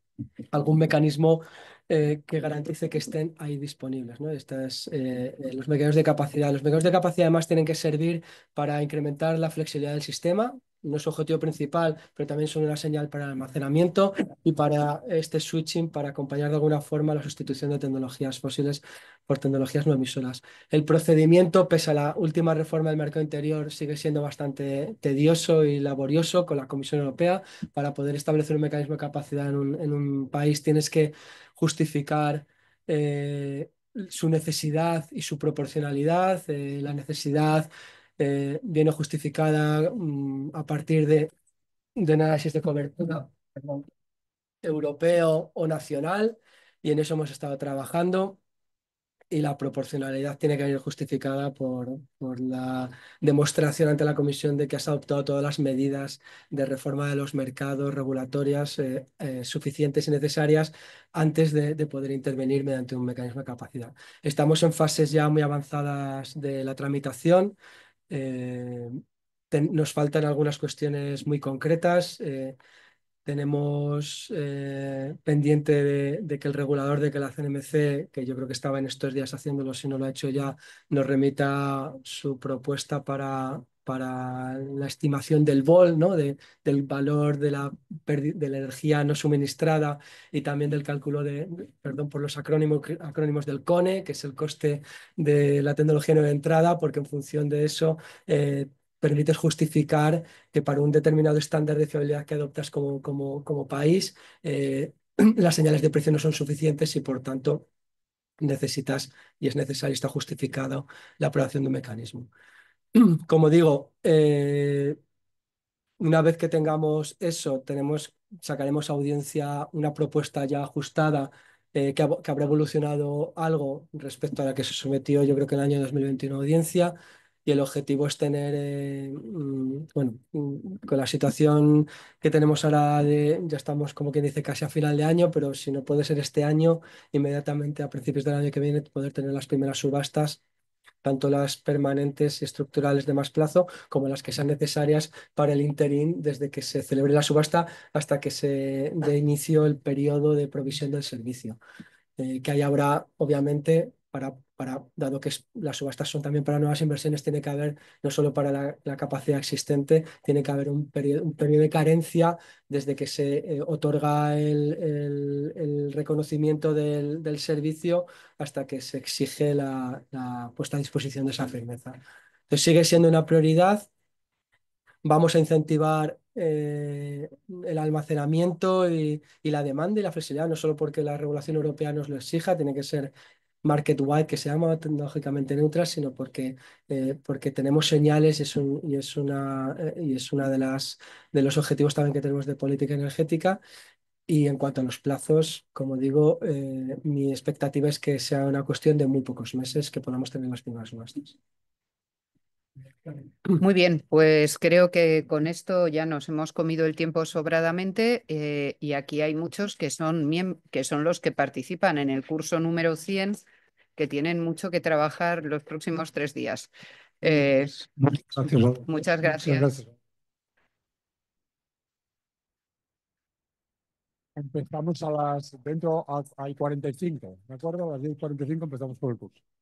algún mecanismo eh, que garantice que estén ahí disponibles. ¿no? Estas, eh, los mecanismos de capacidad. Los mecanismos de capacidad además tienen que servir para incrementar la flexibilidad del sistema, no es objetivo principal, pero también son una señal para el almacenamiento y para este switching, para acompañar de alguna forma la sustitución de tecnologías fósiles por tecnologías no emisoras. El procedimiento, pese a la última reforma del mercado interior, sigue siendo bastante tedioso y laborioso con la Comisión Europea. Para poder establecer un mecanismo de capacidad en un, país tienes que justificar... Eh, su necesidad y su proporcionalidad, eh, la necesidad eh, viene justificada mm, a partir de, de análisis de cobertura europeo o nacional, y en eso hemos estado trabajando. Y la proporcionalidad tiene que venir justificada por, por la demostración ante la Comisión de que has adoptado todas las medidas de reforma de los mercados regulatorias eh, eh, suficientes y necesarias antes de, de poder intervenir mediante un mecanismo de capacidad. Estamos en fases ya muy avanzadas de la tramitación. Eh, nos faltan algunas cuestiones muy concretas. Eh, tenemos eh, pendiente de, que el regulador de que la CNMC, que yo creo que estaba en estos días haciéndolo, si no lo ha hecho ya, nos remita su propuesta para para la estimación del vol, ¿no? del valor de la, energía no suministrada y también del cálculo de, perdón por los acrónimos, del CONE, que es el coste de la tecnología de entrada, porque en función de eso eh, permites justificar que para un determinado estándar de fiabilidad que adoptas como, país, eh, las señales de precio no son suficientes y por tanto necesitas y es necesario, está justificado la aprobación de un mecanismo. como digo, eh, una vez que tengamos eso, tenemos, sacaremos a audiencia una propuesta ya ajustada eh, que, habrá evolucionado algo respecto a la que se sometió yo creo que el año 2021 audiencia y el objetivo es tener, eh, mm, bueno, mm, con la situación que tenemos ahora, de, ya estamos como quien dice casi a final de año, pero si no puede ser este año, inmediatamente a principios del año que viene poder tener las primeras subastas tanto las permanentes estructurales de más plazo como las que sean necesarias para el interín desde que se celebre la subasta hasta que se dé inicio el periodo de provisión del servicio, eh, que ahí habrá obviamente para, dado que las subastas son también para nuevas inversiones, tiene que haber, no solo para la, capacidad existente, tiene que haber un periodo, de carencia desde que se eh, otorga el, reconocimiento del, servicio hasta que se exige la, puesta a disposición de esa firmeza. Entonces sigue siendo una prioridad. Vamos a incentivar eh, el almacenamiento y, y, la demanda y la flexibilidad, no solo porque la regulación europea nos lo exija, tiene que ser market wide que se llama, tecnológicamente neutra, sino porque, eh, porque tenemos señales y es, un, y es una, eh, y es una de, las, de los objetivos también que tenemos de política energética. Y en cuanto a los plazos, como digo, eh, mi expectativa es que sea una cuestión de muy pocos meses que podamos tener las primeras subastas. Muy bien, pues creo que con esto ya nos hemos comido el tiempo sobradamente y aquí hay muchos que son, que son los que participan en el curso número 100 que tienen mucho que trabajar los próximos tres días. Eh, muchas gracias. Empezamos a las, dentro hay 45, ¿de acuerdo? A las 10.45 empezamos por el curso.